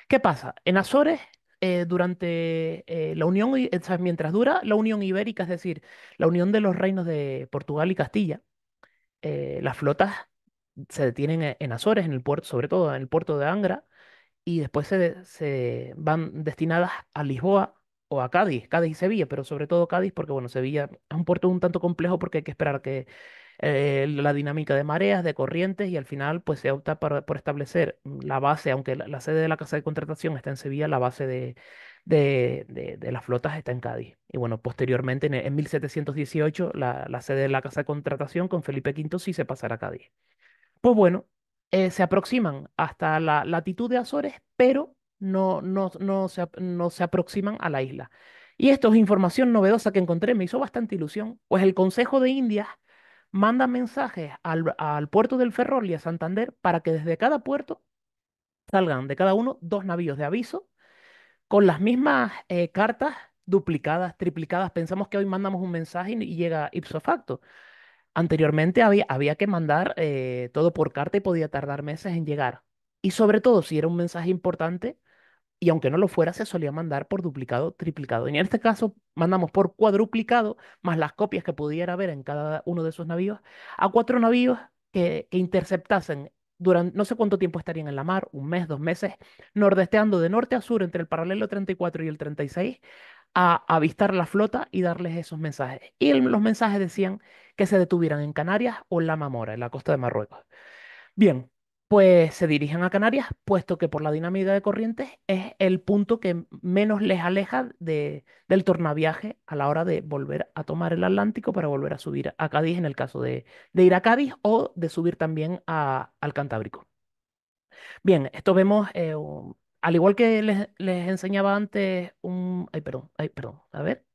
¿Qué pasa? En Azores eh, durante eh, la unión, mientras dura la unión ibérica, es decir, la unión de los reinos de Portugal y Castilla, las flotas se detienen e, en Azores, en el puerto, sobre todo en el puerto de Angra, y después se, se van destinadas a Lisboa o a Cádiz, Cádiz y Sevilla, pero sobre todo Cádiz, porque bueno, Sevilla es un puerto un tanto complejo porque hay que esperar que eh, la dinámica de mareas, de corrientes, y al final pues se opta por, establecer la base, aunque la, sede de la casa de contratación está en Sevilla, la base de, de, las flotas está en Cádiz. Y bueno, posteriormente en, 1718 la, la, sede de la casa de contratación con Felipe V sí se pasará a Cádiz. Pues bueno, eh, se aproximan hasta la latitud de Azores, pero no, se, aproximan a la isla. Y esto es información novedosa que encontré, me hizo bastante ilusión, pues el Consejo de Indias manda mensajes al, puerto del Ferrol y a Santander para que desde cada puerto salgan de cada uno dos navíos de aviso con las mismas eh, cartas duplicadas, triplicadas. Pensamos que hoy mandamos un mensaje y llega ipso facto. Anteriormente había, había que mandar eh, todo por carta y podía tardar meses en llegar. Y sobre todo, si era un mensaje importante, y aunque no lo fuera, se solía mandar por duplicado, triplicado. Y en este caso, mandamos por cuadruplicado, más las copias que pudiera haber en cada uno de esos navíos, a cuatro navíos que, que interceptasen durante no sé cuánto tiempo estarían en la mar, un mes, dos meses, nordesteando de norte a sur entre el paralelo 34 y el 36, a avistar la flota y darles esos mensajes. Y los mensajes decían que se detuvieran en Canarias o en La Mamora, en la costa de Marruecos. Bien, pues se dirigen a Canarias, puesto que por la dinámica de corrientes es el punto que menos les aleja del tornaviaje a la hora de volver a tomar el Atlántico para volver a subir a Cádiz en el caso de, de ir a Cádiz o de subir también a, al Cantábrico. Bien, esto vemos eh, al igual que les, enseñaba antes un... Ay, perdón, ay, perdón, a ver.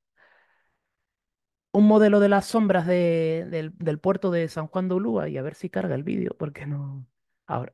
Un modelo de las sombras del, puerto de San Juan de Ulúa y a ver si carga el vídeo, porque no... Ahora,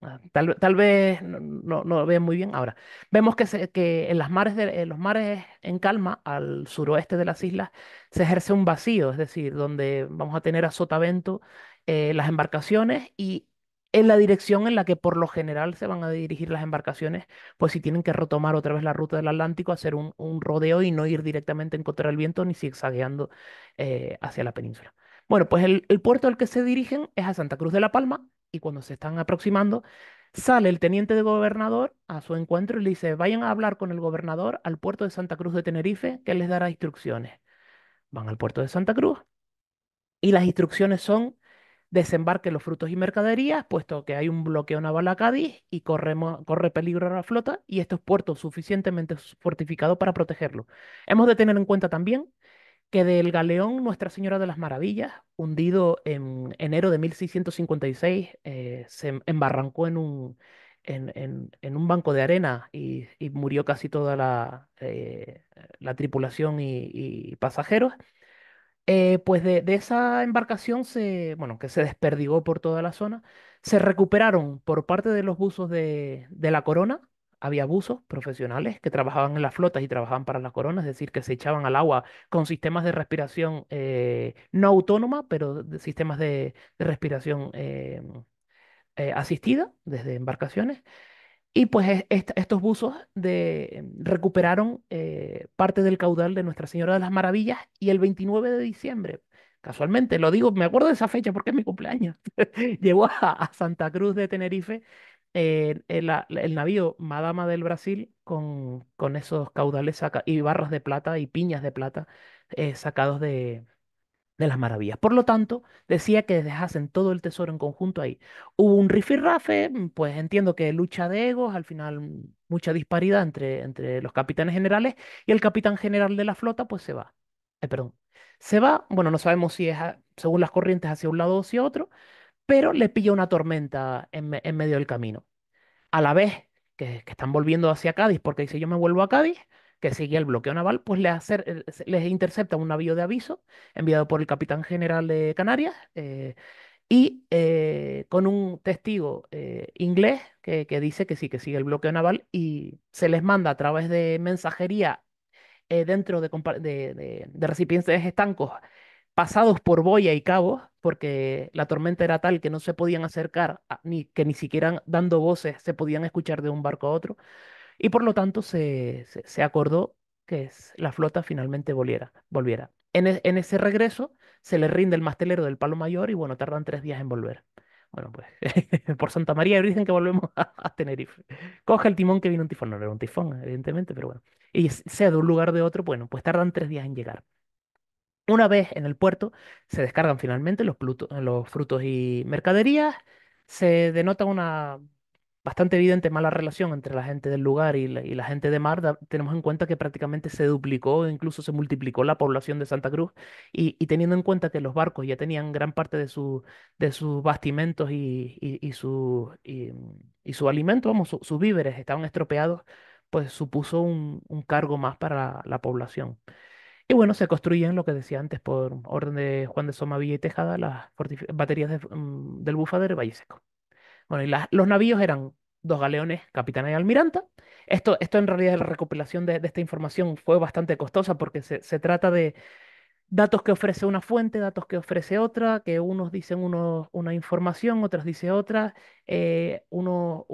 ah, tal, vez no, lo vean muy bien. Ahora, vemos que, que en, las mares de, los mares en calma, al suroeste de las islas, se ejerce un vacío, es decir, donde vamos a tener a sotavento eh, las embarcaciones y en la dirección en la que por lo general se van a dirigir las embarcaciones, pues si tienen que retomar otra vez la ruta del Atlántico, hacer un, rodeo y no ir directamente en contra del viento ni zigzagueando eh, hacia la península. Bueno, pues el, el puerto al que se dirigen es a Santa Cruz de la Palma y cuando se están aproximando, sale el teniente de gobernador a su encuentro y le dice, vayan a hablar con el gobernador al puerto de Santa Cruz de Tenerife, que les dará instrucciones. Van al puerto de Santa Cruz y las instrucciones son desembarque los frutos y mercaderías, puesto que hay un bloqueo naval a Cádiz y corre peligro a la flota y estos puertos suficientemente fortificados para protegerlo. Hemos de tener en cuenta también que del galeón Nuestra Señora de las Maravillas, hundido en enero de 1656, eh, se embarrancó en un, en, un banco de arena y, murió casi toda la, eh, tripulación y pasajeros. Eh, pues de, esa embarcación se, bueno, que se desperdigó por toda la zona, se recuperaron por parte de los buzos de, la corona, había buzos profesionales que trabajaban en las flotas y trabajaban para la corona, es decir, que se echaban al agua con sistemas de respiración eh, no autónoma, pero de sistemas de, respiración em, eh, asistida desde embarcaciones. Y pues estos buzos de, recuperaron eh, parte del caudal de Nuestra Señora de las Maravillas y el 29 de diciembre, casualmente, lo digo, me acuerdo de esa fecha porque es mi cumpleaños, llegó a, Santa Cruz de Tenerife eh, el, navío Madama del Brasil con, con esos caudales y barras de plata y piñas de plata eh, sacados de, de las maravillas. Por lo tanto, decía que dejasen todo el tesoro en conjunto ahí. Hubo un rifirrafe, mm, pues entiendo que lucha de egos, al final mm, mucha disparidad entre, entre los capitanes generales y el capitán general de la flota, pues se va. Eh, perdón. Se va, bueno, no sabemos si es según las corrientes hacia un lado o hacia otro, pero le pilla una tormenta en, medio del camino. A la vez que, que están volviendo hacia Cádiz, porque dice yo me vuelvo a Cádiz, que sigue el bloqueo naval, pues eh, les, intercepta un navío de aviso enviado por el capitán general de Canarias eh, y eh, con un testigo inglés que, dice que sí, que sigue el bloqueo naval y se les manda a través de mensajería dentro de, recipientes estancos pasados por boya y cabos, porque la tormenta era tal que no se podían acercar, ni que ni siquiera dando voces se podían escuchar de un barco a otro, y por lo tanto se, acordó que la flota finalmente volviera. volviera. E, en, ese regreso se le rinde el mastelero del Palo Mayor y bueno, tardan tres días en volver. Bueno, pues por Santa María dicen que volvemos a, Tenerife. Coge el timón que viene un tifón. No era un tifón, evidentemente, pero bueno. Y sea de un lugar de otro, bueno, pues tardan tres días en llegar. Una vez en el puerto, se descargan finalmente los, los frutos y mercaderías. Se denota una bastante evidente mala relación entre la gente del lugar y la, gente de Mar, tenemos en cuenta que prácticamente se duplicó, incluso se multiplicó la población de Santa Cruz, y, teniendo en cuenta que los barcos ya tenían gran parte de, su, de sus bastimentos y, y su, alimento, vamos, sus víveres estaban estropeados, pues supuso un, cargo más para la, población. Y bueno, se construían lo que decía antes por orden de Juan de Soma Villa y Tejada, las baterías mm, del bufadero de Valle Seco. Bueno, y los navíos eran dos galeones, capitana y almiranta. Esto, esto en realidad la recopilación de, esta información fue bastante costosa porque se, trata de datos que ofrece una fuente, datos que ofrece otra, que unos dicen una información, otras dicen otra. Eh, unos,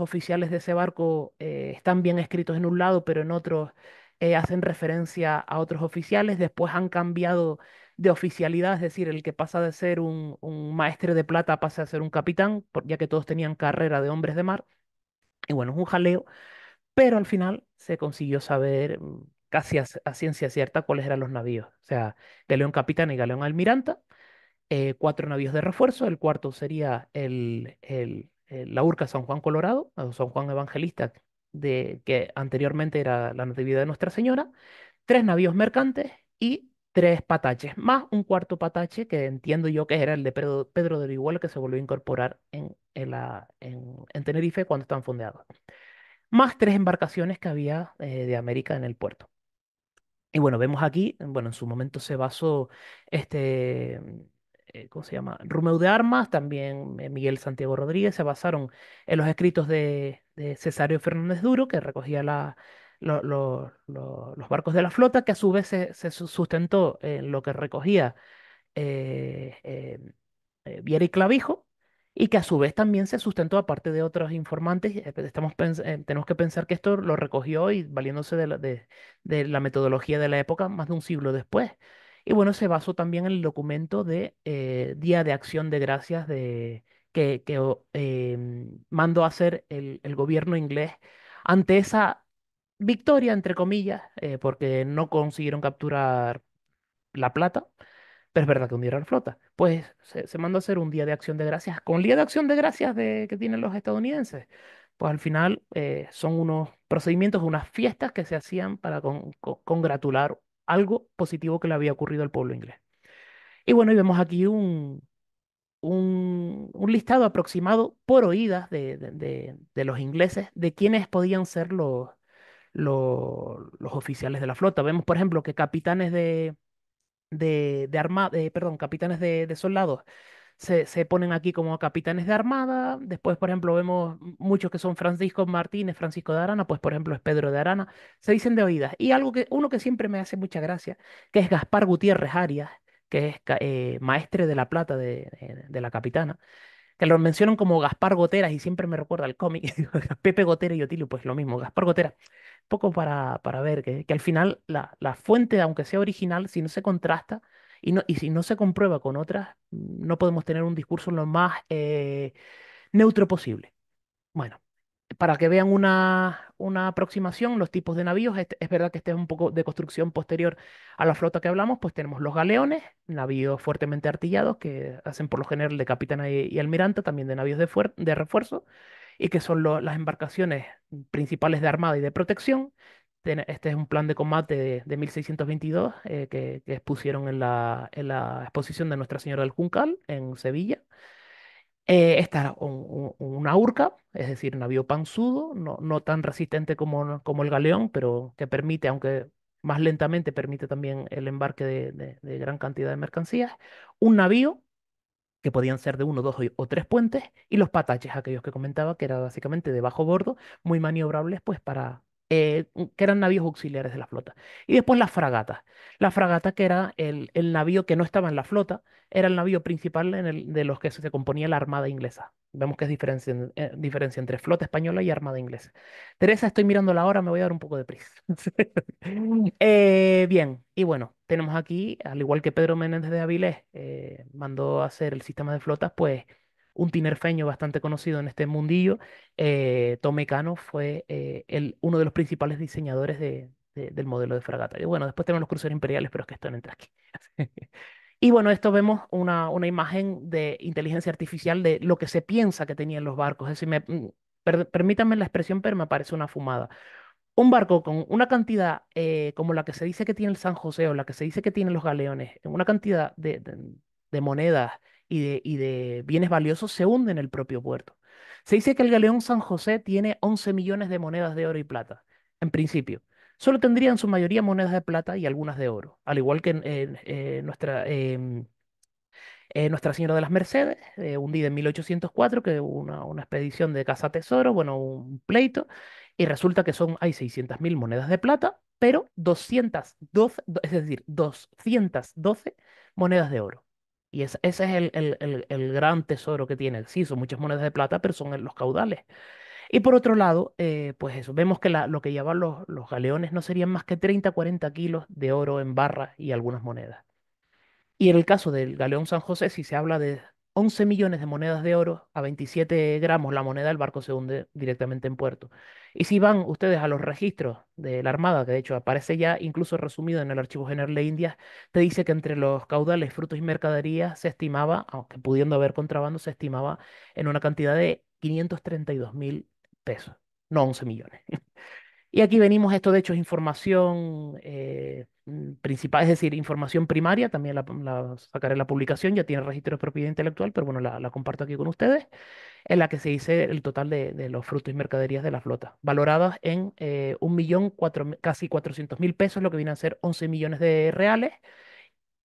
oficiales de ese barco eh, están bien escritos en un lado, pero en otros eh, hacen referencia a otros oficiales. Después han cambiado de oficialidad, es decir, el que pasa de ser un, un maestre de plata pasa a ser un capitán, ya que todos tenían carrera de hombres de mar. Y bueno, es un jaleo, pero al final se consiguió saber mm, casi a, ciencia cierta cuáles eran los navíos. O sea, galeón capitán y galeón almiranta, eh, cuatro navíos de refuerzo, el cuarto sería el, la urca San Juan Colorado, o San Juan Evangelista, de, que anteriormente era la Natividad de Nuestra Señora, tres navíos mercantes y tres pataches, más un cuarto patache que entiendo yo que era el de Pedro, Pedro de igual que se volvió a incorporar en, Tenerife cuando están fondeados, más tres embarcaciones que había eh, de América en el puerto. Y bueno, vemos aquí, bueno, en su momento se basó este, eh, ¿cómo se llama? Rumeu de Armas, también eh, Miguel Santiago Rodríguez, se basaron en los escritos de Cesario Fernández Duro, que recogía la, los barcos de la flota, que a su vez se, sustentó en lo que recogía eh, eh, Viera y Clavijo, y que a su vez también se sustentó aparte de otros informantes. Eh, pues, estamos eh, tenemos que pensar que esto lo recogió y valiéndose de la, metodología de la época más de un siglo después. Y bueno, se basó también en el documento de Día de Acción de Gracias de, que, que em, mandó a hacer el, el, gobierno inglés ante esa victoria, entre comillas, eh, porque no consiguieron capturar la plata, pero es verdad que hundieron la flota. Pues se, mandó a hacer un día de acción de gracias, con el día de acción de gracias de, que tienen los estadounidenses. Pues al final eh, son unos procedimientos, unas fiestas que se hacían para congratular algo positivo que le había ocurrido al pueblo inglés. Y bueno, y vemos aquí un, un, listado aproximado por oídas de, de los ingleses de quienes podían ser los, los oficiales de la flota. Vemos, por ejemplo, que capitanes de, de, de eh, perdón, capitanes de, soldados se, se, ponen aquí como capitanes de armada. Después, por ejemplo, vemos muchos que son Francisco Martínez, Francisco de Arana, pues por ejemplo es Pedro de Arana, se dicen de oídas. Y algo que, uno que siempre me hace mucha gracia, que es Gaspar Gutiérrez Arias, que es eh, maestre de la plata de, de la capitana que lo mencionan como Gaspar Goteras y siempre me recuerda al cómic, Pepe Gotera y Otilio, pues lo mismo, Gaspar Gotera. poco para, para ver que, al final la, fuente, aunque sea original, si no se contrasta y, no, y si no se comprueba con otras, no podemos tener un discurso lo más eh, neutro posible. Bueno, para que vean una, aproximación, los tipos de navíos, este, es verdad que este es un poco de construcción posterior a la flota que hablamos, pues tenemos los galeones, navíos fuertemente artillados, que hacen por lo general de capitana y, almirante, también de navíos de, refuerzo, y que son las embarcaciones principales de armada y de protección. Este es un plan de combate de, 1622 eh, que, que, expusieron en la, en la exposición de Nuestra Señora del Juncal en Sevilla eh, esta era una urca, es decir, navío panzudo, no, no tan resistente como, como, el galeón, pero que permite, aunque más lentamente, permite también el embarque de, gran cantidad de mercancías. Un navío, que podían ser de uno, dos o tres puentes, y los pataches, aquellos que comentaba, que era básicamente de bajo bordo, muy maniobrables pues para, eh, que eran navíos auxiliares de la flota. Y después las fragata La fragata, que era el, navío que no estaba en la flota, era el navío principal de los que se componía la armada inglesa. Vemos que es diferencia, eh, diferencia entre flota española y armada inglesa. Teresa, estoy mirando la hora, me voy a dar un poco de prisa. Eh, bien, y bueno, tenemos aquí, al igual que Pedro Menéndez de Avilés mandó a hacer el sistema de flotas, pues un tinerfeño bastante conocido en este mundillo, eh, Tomecano fue eh, uno de los principales diseñadores del modelo de fragata. Y bueno, después tenemos los cruceros imperiales, pero es que están entre aquí. y bueno, esto vemos una, imagen de inteligencia artificial de lo que se piensa que tenían los barcos. Es decir, mm, permítanme la expresión, pero me parece una fumada. Un barco con una cantidad eh, como la que se dice que tiene el San José o la que se dice que tienen los galeones, una cantidad de monedas y de, bienes valiosos se hunde en el propio puerto. Se dice que el galeón San José tiene 11 millones de monedas de oro y plata, en principio. Solo tendría en su mayoría monedas de plata y algunas de oro, al igual que eh, nuestra, em, eh, nuestra Señora de las Mercedes, eh, hundida en 1804, que hubo una, expedición de caza tesoro, bueno, un pleito, y resulta que son, hay 600.000 monedas de plata, pero 212, es decir, 212 monedas de oro. Y ese es el, el, gran tesoro que tiene. Sí, son muchas monedas de plata, pero son eh, los caudales. Y por otro lado, eh, pues eso, vemos que lo que llevaban los, los, galeones no serían más que 30, 40 kilos de oro en barra y algunas monedas. Y en el caso del galeón San José, si se habla de 11 millones de monedas de oro a 27 gramos la moneda, el barco se hunde directamente en puerto. Y si van ustedes a los registros de la Armada, que de hecho aparece ya incluso resumido en el Archivo General de Indias, te dice que entre los caudales, frutos y mercaderías se estimaba, aunque pudiendo haber contrabando, se estimaba en una cantidad de 532 mil pesos, no 11 millones. y aquí venimos, esto de hecho es información... Eh, Mm, principal, es decir, información primaria, también la, sacaré sacaré la publicación, ya tiene registro de propiedad intelectual, pero bueno, la, comparto aquí con ustedes, en la que se dice el total de, los frutos y mercaderías de la flota, valoradas en eh, un millón cuatro, casi 400 mil pesos, lo que viene a ser 11 millones de reales,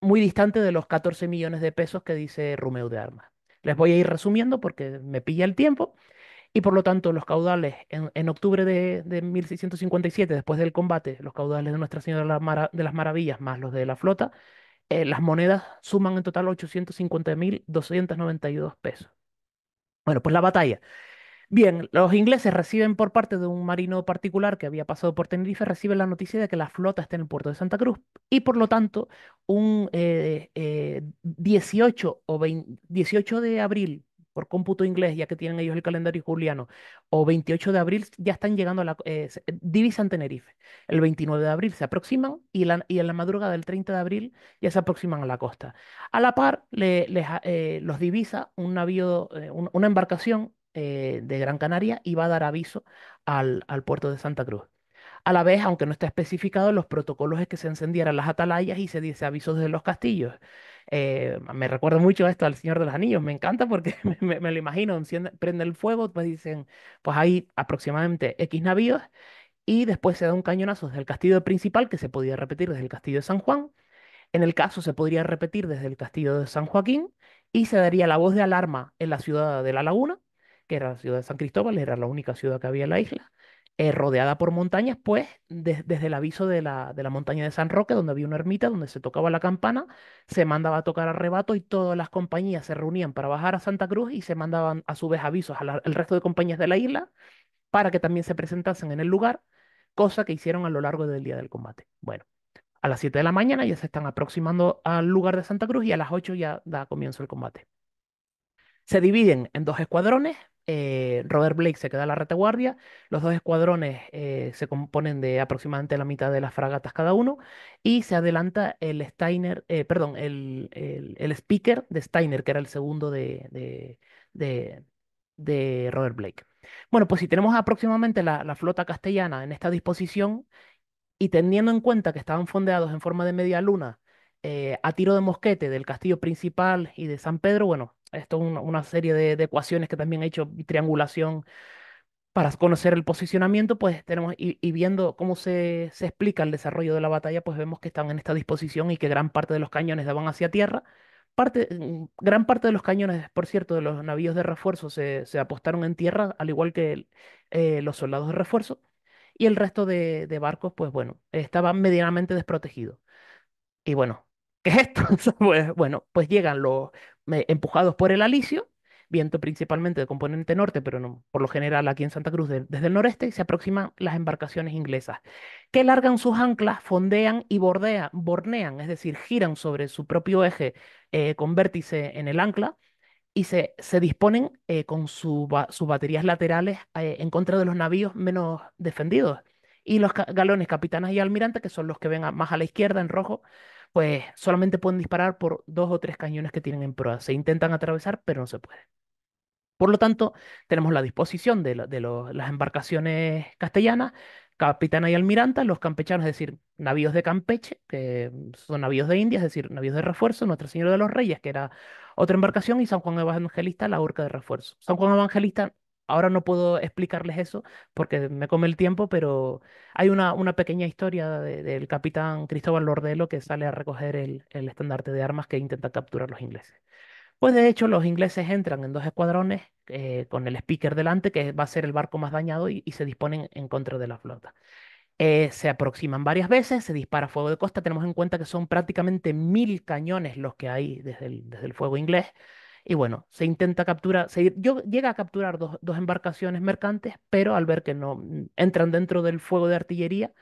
muy distante de los 14 millones de pesos que dice Rumeu de Armas. Les voy a ir resumiendo porque me pilla el tiempo y por lo tanto los caudales en, octubre de, de, 1657, después del combate, los caudales de Nuestra Señora de las Maravillas más los de la flota, eh, las monedas suman en total 850.292 pesos. Bueno, pues la batalla. Bien, los ingleses reciben por parte de un marino particular que había pasado por Tenerife, reciben la noticia de que la flota está en el puerto de Santa Cruz y por lo tanto un eh, eh, o 18 de abril por cómputo inglés, ya que tienen ellos el calendario juliano, o 28 de abril ya están llegando a la... Eh, eh, divisan Tenerife. El 29 de abril se aproximan y, y en la madrugada del 30 de abril ya se aproximan a la costa. A la par, ah, eh, los divisa un navío, una embarcación de Gran Canaria y va a dar aviso al puerto de Santa Cruz. A la vez, aunque no está especificado, los protocolos es que se encendieran las atalayas y se diese avisos desde los castillos. Eh, me recuerda mucho esto al Señor de los Anillos, me encanta porque me, lo imagino, prende el fuego, pues dicen, pues hay aproximadamente X navíos y después se da un cañonazo desde el castillo principal que se podía repetir desde el castillo de San Juan. En el caso se podría repetir desde el castillo de San Joaquín y se daría la voz de alarma en la ciudad de La Laguna, que era la ciudad de San Cristóbal, era la única ciudad que había en la isla, eh, rodeada por montañas, pues desde el aviso de la, de la, montaña de San Roque, donde había una ermita, donde se tocaba la campana, se mandaba a tocar arrebato y todas las compañías se reunían para bajar a Santa Cruz y se mandaban a su vez avisos al resto de compañías de la isla para que también se presentasen en el lugar, cosa que hicieron a lo largo del día del combate. Bueno, a las 7 de la mañana ya se están aproximando al lugar de Santa Cruz y a las 8 ya da comienzo el combate. Se dividen en dos escuadrones, eh, Robert Blake se queda a la retaguardia, los dos escuadrones eh, se componen de aproximadamente la mitad de las fragatas cada uno y se adelanta el Steiner, eh, perdón, el, el, speaker de Steiner, que era el segundo de, de, de, Robert Blake. Bueno, pues si tenemos aproximadamente la, la, flota castellana en esta disposición y teniendo en cuenta que estaban fondeados en forma de media luna a tiro de mosquete del castillo principal y de San Pedro, bueno, esto una, una serie de, ecuaciones que también he hecho, triangulación, para conocer el posicionamiento, pues tenemos, y, viendo cómo se, se, explica el desarrollo de la batalla, pues vemos que están en esta disposición y que gran parte de los cañones daban hacia tierra. Parte, mm, gran parte de los cañones, por cierto, de los navíos de refuerzo se, se apostaron en tierra, al igual que eh, los soldados de refuerzo, y el resto de, de barcos, pues bueno, estaban medianamente desprotegidos. Y bueno, ¿qué es esto? pues, bueno, pues llegan los empujados por el alisio, viento principalmente de componente norte, pero no, por lo general aquí en Santa Cruz desde el noreste, se aproximan las embarcaciones inglesas, que largan sus anclas, fondean y bordea bornean, es decir, giran sobre su propio eje eh, con vértice en el ancla y se, se disponen eh, con sus baterías laterales eh, en contra de los navíos menos defendidos. Y los galones capitanas y almirantes, que son los que ven más a la izquierda en rojo, pues solamente pueden disparar por dos o tres cañones que tienen en proa. Se intentan atravesar, pero no se puede. Por lo tanto, tenemos la disposición de, las embarcaciones castellanas, capitana y almiranta, los campechanos, es decir, navíos de Campeche, que mm, son navíos de India, es decir, navíos de refuerzo, Nuestra Señora de los Reyes, que era otra embarcación, y San Juan Evangelista, la urca de refuerzo. San Juan Evangelista Ahora no puedo explicarles eso porque me come el tiempo, pero hay una, pequeña historia del capitán Cristóbal Lordelo que sale a recoger el, estandarte de armas que intenta capturar los ingleses. Pues de hecho los ingleses entran en dos escuadrones eh, con el speaker delante, que va a ser el barco más dañado, y, se disponen en contra de la flota. Eh, se aproximan varias veces, se dispara fuego de costa. Tenemos en cuenta que son prácticamente mil cañones los que hay desde el fuego inglés. Y bueno, se intenta capturar, yo, llega a capturar dos, embarcaciones mercantes, pero al ver que no mm, entran dentro del fuego de artillería,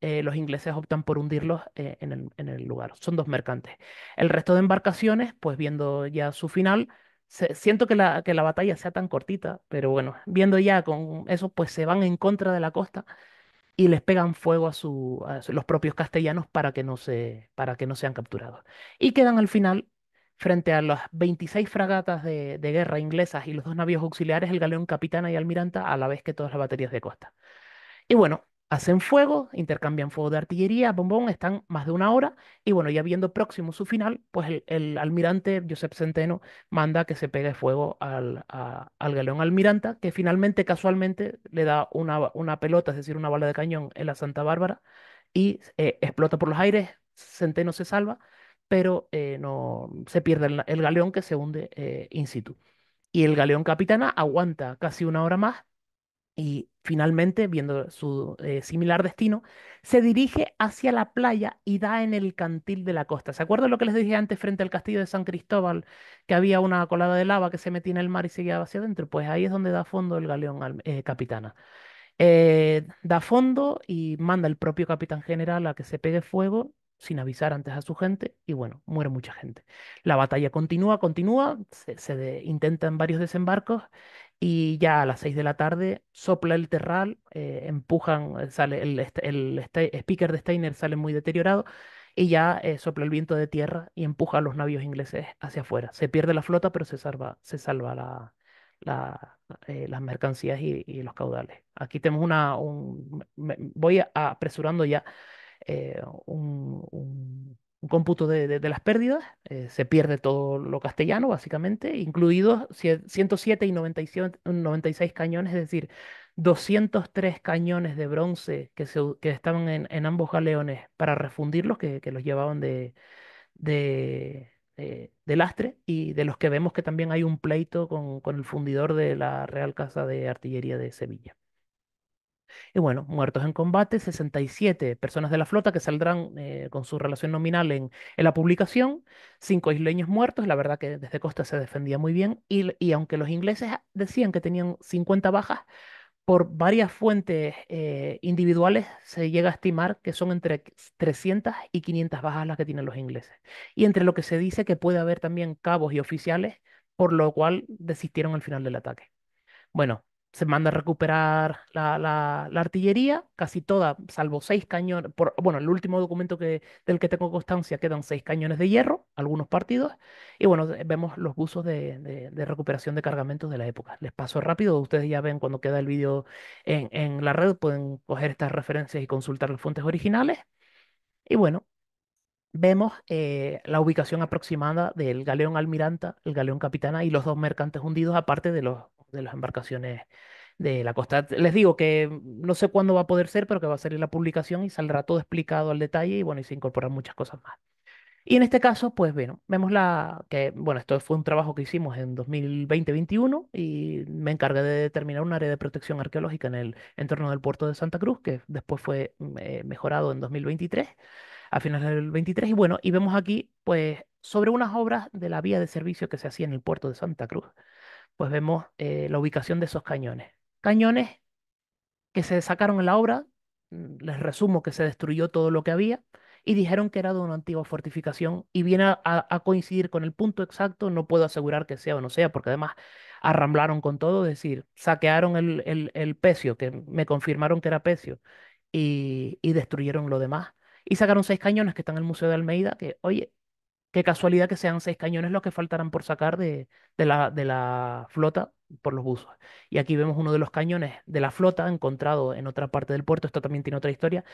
eh, los ingleses optan por hundirlos eh, en, el, lugar. Son dos mercantes. El resto de embarcaciones, pues viendo ya su final, siento que la, que la batalla sea tan cortita, pero bueno, viendo ya con eso, pues se van en contra de la costa y les pegan fuego a, su, los propios castellanos para que, no se, para que no sean capturados. Y quedan al final Frente a las 26 fragatas de, guerra inglesas y los dos navíos auxiliares, el galeón Capitana y Almiranta, a la vez que todas las baterías de costa. Y bueno, hacen fuego, intercambian fuego de artillería, bombón, están más de una hora, y bueno, ya viendo próximo su final, pues el, almirante Josep Centeno manda que se pegue fuego al, galeón Almiranta, que finalmente, casualmente, le da una, pelota, es decir, una bala de cañón en la Santa Bárbara, y eh, explota por los aires, Centeno se salva, pero eh, no, se pierde el, galeón que se hunde eh, in situ. Y el galeón capitana aguanta casi una hora más y finalmente, viendo su eh, similar destino, se dirige hacia la playa y da en el cantil de la costa. ¿Se acuerdan lo que les dije antes frente al castillo de San Cristóbal, que había una colada de lava que se metía en el mar y seguía hacia adentro? Pues ahí es donde da fondo el galeón capitana. da fondo y manda el propio capitán general a que se pegue fuego sin avisar antes a su gente y bueno, muere mucha gente. La batalla continúa, continúa, se, intentan varios desembarcos y ya a las 6 de la tarde sopla el terral, eh, empujan, eh, sale este, este, el, speaker de Steiner sale muy deteriorado y ya eh, sopla el viento de tierra y empuja a los navios ingleses hacia afuera. Se pierde la flota pero se salva, se salva la, las mercancías y, los caudales. Aquí tenemos una... Un, voy apresurando ya eh, un, cómputo de, las pérdidas, eh, se pierde todo lo castellano, básicamente, incluidos 107 y 96 cañones, es decir, 203 cañones de bronce que, se, estaban en, ambos galeones para refundirlos, que, que los llevaban de, eh, de, lastre, y de los que vemos que también hay un pleito con, con el fundidor de la Real Casa de Artillería de Sevilla. Y bueno, muertos en combate, 67 personas de la flota que saldrán eh, con su relación nominal en, la publicación, cinco isleños muertos, la verdad que desde Costa se defendía muy bien, y, aunque los ingleses decían que tenían 50 bajas, por varias fuentes eh, individuales se llega a estimar que son entre 300 y 500 bajas las que tienen los ingleses. Y entre lo que se dice que puede haber también cabos y oficiales, por lo cual desistieron al final del ataque. Bueno, se manda a recuperar la, artillería, casi toda, salvo seis cañones, por, bueno, el último documento que, del que tengo constancia quedan seis cañones de hierro, algunos partidos, y bueno, vemos los buzos de, recuperación de cargamentos de la época. Les paso rápido, ustedes ya ven cuando queda el vídeo en, la red, pueden coger estas referencias y consultar las fuentes originales. Y bueno, vemos eh, la ubicación aproximada del galeón Almiranta, el galeón Capitana y los dos mercantes hundidos, aparte de los de las embarcaciones de la costa. Les digo que no sé cuándo va a poder ser, pero que va a salir la publicación y saldrá todo explicado al detalle y bueno, y se incorporan muchas cosas más. Y en este caso, pues bueno, vemos la que, bueno, esto fue un trabajo que hicimos en 2020-21 y me encargué de determinar un área de protección arqueológica en el entorno del puerto de Santa Cruz, que después fue eh, mejorado en 2023, a finales del 23. Y bueno, y vemos aquí, pues, sobre unas obras de la vía de servicio que se hacía en el puerto de Santa Cruz, pues vemos eh, la ubicación de esos cañones. Cañones que se sacaron en la obra, mm, les resumo que se destruyó todo lo que había y dijeron que era de una antigua fortificación y viene a, coincidir con el punto exacto, no puedo asegurar que sea o no sea, porque además arramblaron con todo, es decir, saquearon el, pecio, que me confirmaron que era pecio, y, destruyeron lo demás. Y sacaron seis cañones que están en el Museo de Almeida, que, oye, Qué casualidad que sean seis cañones los que faltarán por sacar de, de, la, de la flota por los buzos. Y aquí vemos uno de los cañones de la flota encontrado en otra parte del puerto. Esto también tiene otra historia.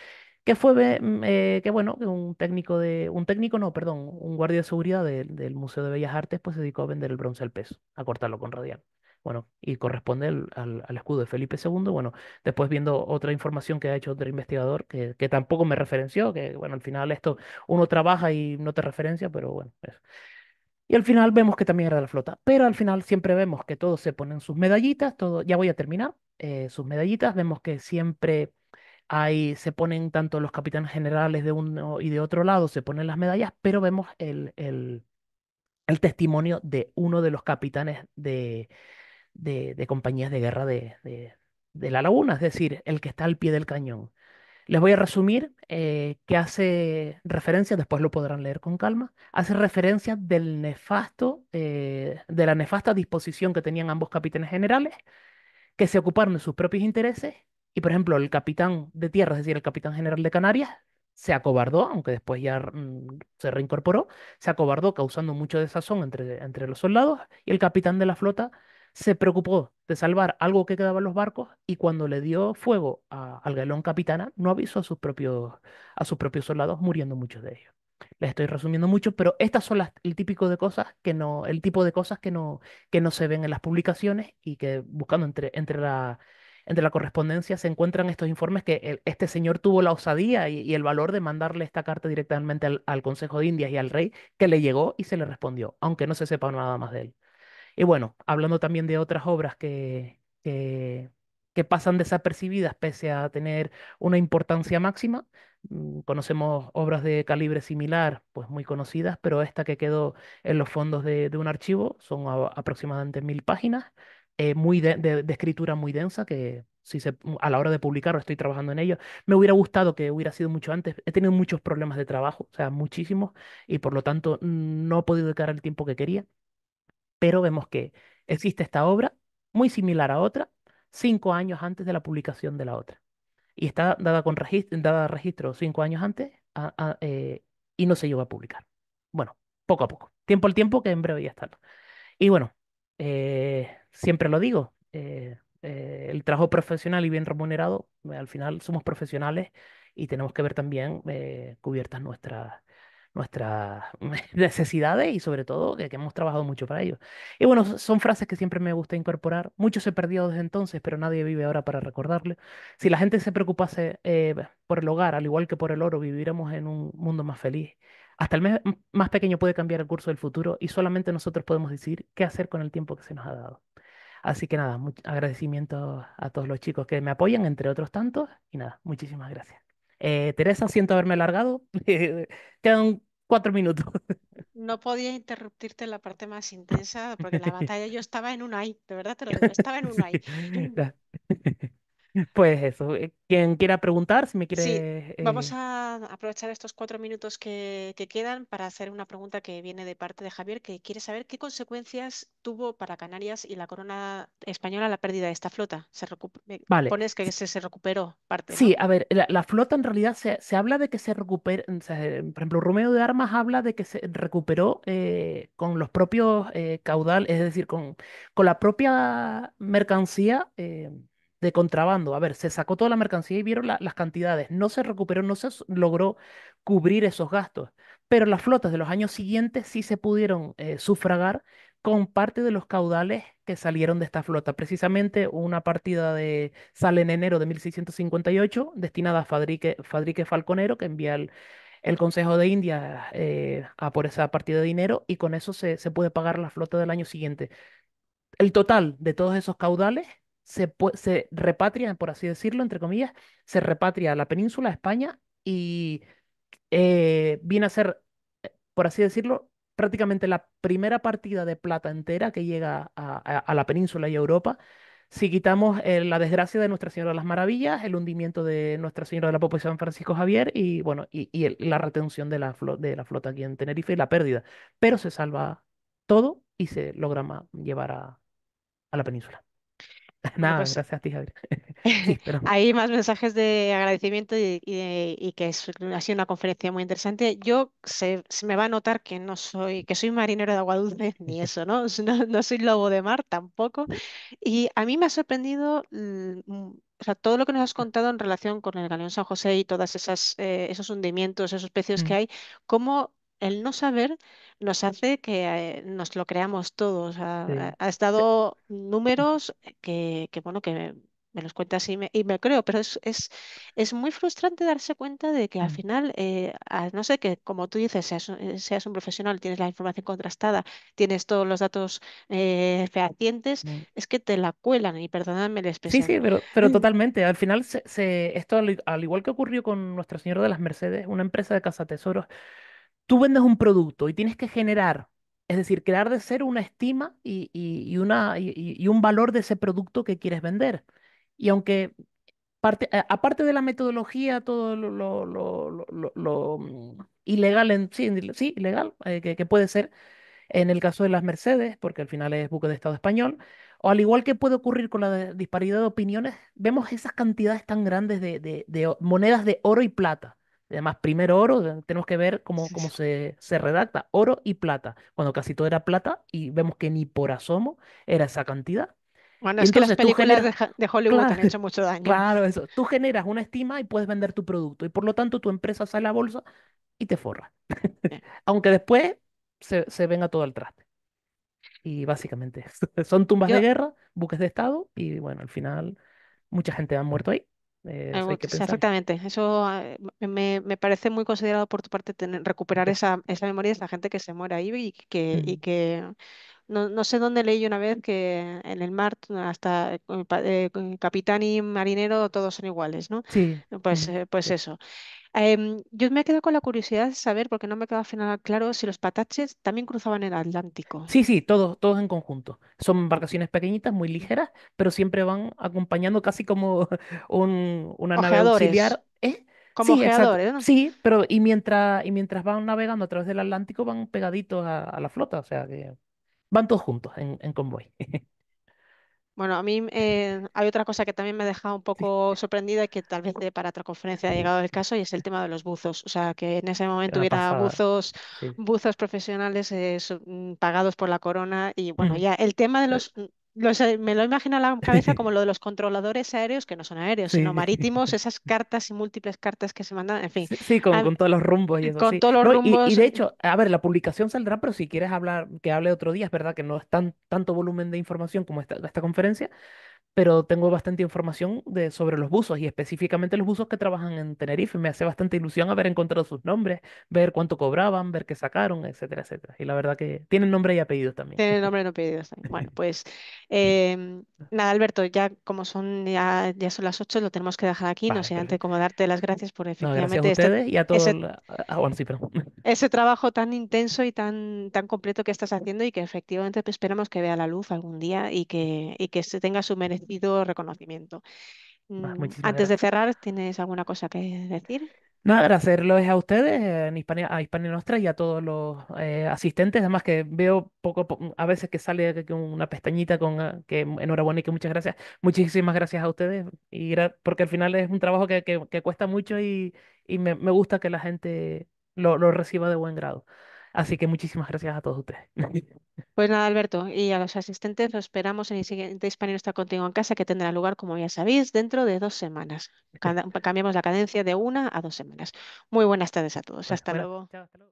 Que fue, mm, eh, que bueno, un técnico de, un técnico no, perdón, un guardia de seguridad del Museo de Bellas Artes pues se dedicó a vender el bronce al peso, a cortarlo con radial. Bueno, y corresponde al, al, escudo de Felipe II. Bueno, después viendo otra información que ha hecho otro investigador que, que tampoco me referenció, que bueno, al final esto uno trabaja y no te referencia, pero bueno, Y al final vemos que también era la flota. Pero al final siempre vemos que todos se ponen sus medallitas, todo, ya voy a terminar, eh, sus medallitas. Vemos que siempre hay, se ponen tanto los capitanes generales de uno y de otro lado, se ponen las medallas, pero vemos el, el, el testimonio de uno de los capitanes de, de, compañías de guerra de, la laguna, es decir, el que está al pie del cañón. Les voy a resumir eh, que hace referencia, después lo podrán leer con calma, hace referencia del nefasto, eh, de la nefasta disposición que tenían ambos capitanes generales, que se ocuparon de sus propios intereses y, por ejemplo, el capitán de tierra, es decir, el capitán general de Canarias, se acobardó, aunque después ya mm, se reincorporó, se acobardó causando mucho desazón entre, entre los soldados y el capitán de la flota se preocupó de salvar algo que quedaba en los barcos y cuando le dio fuego al galón capitana no avisó a sus, propios, a sus propios soldados, muriendo muchos de ellos. Les estoy resumiendo mucho, pero estas son las, el típico de cosas que no, el tipo de cosas que no, que no se ven en las publicaciones y que buscando entre, entre la entre la correspondencia se encuentran estos informes que este señor tuvo la osadía y, el valor de mandarle esta carta directamente al Consejo de Indias y al rey, que le llegó y se le respondió, aunque no se sepa nada más de él. Y bueno, hablando también de otras obras que, que, pasan desapercibidas pese a tener una importancia máxima, mm, conocemos obras de calibre similar, pues muy conocidas, pero esta que quedó en los fondos de, un archivo, son aproximadamente mil páginas, eh, muy de, escritura muy densa, que si mm, a la hora de publicarlo estoy trabajando en ello. Me hubiera gustado que hubiera sido mucho antes. He tenido muchos problemas de trabajo, o sea, muchísimos, y por lo tanto mm, no he podido dedicar el tiempo que quería pero vemos que existe esta obra muy similar a otra cinco años antes de la publicación de la otra. Y está dada, con registro, cinco años antes eh, y no se llegó a publicar. Bueno, poco a poco. Tiempo al tiempo que en breve ya está. Y bueno, eh, siempre lo digo, eh, el trabajo profesional y bien remunerado, al final somos profesionales y tenemos que ver también cubiertas nuestras nuestras necesidades y sobre todo que, hemos trabajado mucho para ello. Y bueno, son frases que siempre me gusta incorporar. Muchos se perdido desde entonces, pero nadie vive ahora para recordarle. Si la gente se preocupase eh, por el hogar, al igual que por el oro, viviríamos en un mundo más feliz. Hasta el más pequeño puede cambiar el curso del futuro y solamente nosotros podemos decidir qué hacer con el tiempo que se nos ha dado. Así que nada, agradecimiento a todos los chicos que me apoyan, entre otros tantos, y nada, muchísimas gracias. Eh, Teresa, siento haberme alargado. Quedan cuatro minutos. No podía interrumpirte la parte más intensa porque la batalla yo estaba en un ay, de verdad te lo estaba en un ay. Pues eso, eh, quien quiera preguntar, si me Sí, quiere... vamos eh, a aprovechar estos cuatro minutos que, quedan para hacer una pregunta que viene de parte de Javier, que quiere saber qué consecuencias tuvo para Canarias y la corona española la pérdida de esta flota. Se recu- eh, pones que se, recuperó parte, Sí, a ver, la, flota en realidad se, habla de que se recuperó, por ejemplo, Romeo de Armas habla de que se recuperó con los propios caudales, caudal, es decir, con, con la propia mercancía de contrabando. A ver, se sacó toda la mercancía y vieron las cantidades. No se recuperó, no se logró cubrir esos gastos. Pero las flotas de los años siguientes sí se pudieron eh, sufragar con parte de los caudales que salieron de esta flota. Precisamente una partida de sale en enero de 1658 destinada a Fadrique, Falconero, que envía el, Consejo de India eh, a por esa partida de dinero y con eso se, se puede pagar la flota del año siguiente. El total de todos esos caudales se, repatria, por así decirlo, entre comillas, se repatria a la península a España y eh, viene a ser, eh, por así decirlo, prácticamente la primera partida de plata entera que llega a, la península y a Europa. Si quitamos eh, la desgracia de Nuestra Señora de las Maravillas, el hundimiento de Nuestra Señora de la Popa Francisco Javier y, bueno, y, la retención de la, flota, de la flota aquí en Tenerife y la pérdida. Pero se salva todo y se logra llevar a la península. Nada, pues Hay más mensajes de agradecimiento y, que ha sido una conferencia muy interesante. Yo se, me va a notar que no soy, que soy marinero de agua dulce, ni eso, ¿no? ¿no? soy lobo de mar tampoco. Y a mí me ha sorprendido mm, o sea, todo lo que nos has contado en relación con el Galeón San José y todos eh, esos hundimientos, esos pecios que mm. hay, cómo el no saber nos hace que eh, nos lo creamos todos. Ha, estado números que, que bueno, que me, los cuentas y, me, creo, pero es, es, muy frustrante darse cuenta de que al mm. final, eh, no sé, que como tú dices, eh, seas, un profesional, tienes la información contrastada, tienes todos los datos fehacientes, mm. es que te la cuelan y perdonadme la expresión. Sí, sí, pero, mm. totalmente. Al final, esto al, igual que ocurrió con Nuestra Señora de las Mercedes, una empresa de casa tesoros tú vendes un producto y tienes que generar, es decir, crear de cero una estima y, una, un valor de ese producto que quieres vender. Y aunque, parte, aparte de la metodología, todo lo, mm, ilegal, en, sí, sí ilegal, eh, que, puede ser en el caso de las Mercedes, porque al final es buque de Estado español, o al igual que puede ocurrir con la disparidad de opiniones, vemos esas cantidades tan grandes de monedas de oro y plata Además, primero oro, tenemos que ver cómo, cómo se, se, redacta, oro y plata, cuando casi todo era plata y vemos que ni por asomo era esa cantidad. Bueno, es que las películas de Hollywood han hecho mucho daño. Claro, eso. Tú generas una estima y puedes vender tu producto y por lo tanto tu empresa sale a la bolsa y te forra. Aunque después se, venga todo al traste. Y básicamente son tumbas de guerra, buques de Estado y bueno, al final mucha gente ha muerto ahí. Eh, exactamente, eso ah, me, parece muy considerado por tu parte tener, recuperar esa, esa memoria de la gente que se muere ahí y que, y mm. que no, sé dónde leí una vez que en el mar hasta eh, eh, capitán y marinero todos son iguales, ¿no? Sí. Pues, mm, pues eso. Em, yo me quedo con la curiosidad de saber, porque no me queda al final claro, si los pataches también cruzaban el Atlántico. Sí, sí, todos, todos en conjunto. Son embarcaciones pequeñitas, muy ligeras, pero siempre van acompañando casi como un, una nave auxiliar. ¿Eh? Como Sí, Sí, pero y mientras, y mientras van navegando a través del Atlántico van pegaditos a, la flota, o sea que van todos juntos en convoy. Bueno, a mí eh, hay otra cosa que también me ha dejado un poco sorprendida y que tal vez de para otra conferencia ha llegado el caso y es el tema de los buzos. O sea, que en ese momento hubiera buzos, buzos profesionales eh, mm, pagados por la corona y bueno, mm. ya el tema de eh. los mm, me lo imagino a la cabeza como lo de los controladores aéreos, que no son aéreos, sino marítimos, esas cartas y múltiples cartas que se mandan, en fin. Sí, con, con, todos los rumbos y Con los Y, de eh, hecho, a ver, la publicación saldrá, pero si quieres hablar, que hable otro día, es verdad que no es tan, tanto volumen de información como esta, esta conferencia, pero tengo bastante información de, sobre los buzos y específicamente los buzos que trabajan en Tenerife. Me hace bastante ilusión haber encontrado sus nombres, ver cuánto cobraban, ver qué sacaron, etcétera, etcétera. Y la verdad que tienen nombre y apellidos también. Tienen nombre y apellidos Bueno, pues em, nada, Alberto, ya como son ya, son las ocho, lo tenemos que dejar aquí. no sé, antes como darte las gracias por efectivamente gracias a este, ustedes y a todos. Ese, ese trabajo tan intenso y tan, tan completo que estás haciendo y que efectivamente esperamos que vea la luz algún día y que, y que se tenga su merecido reconocimiento. Mm, antes de cerrar, ¿tienes alguna cosa que decir? No, es a ustedes, a Hispania, a Hispania Nostra y a todos los eh, asistentes. Además que veo poco, a veces que sale una pestañita con ah, que enhorabuena y que muchas gracias. Muchísimas gracias a ustedes. Y porque al final es un trabajo que, que, que cuesta mucho y, y me, me, gusta que la gente lo, lo reciba de buen grado. Así que muchísimas gracias a todos ustedes. Pues nada, Alberto, y a los asistentes los esperamos en el siguiente Hispanio está contigo en casa, que tendrá lugar, como ya sabéis, dentro de dos semanas. cambiamos la cadencia de una a dos semanas. Muy buenas tardes a todos. Pues hasta, luego. hasta luego.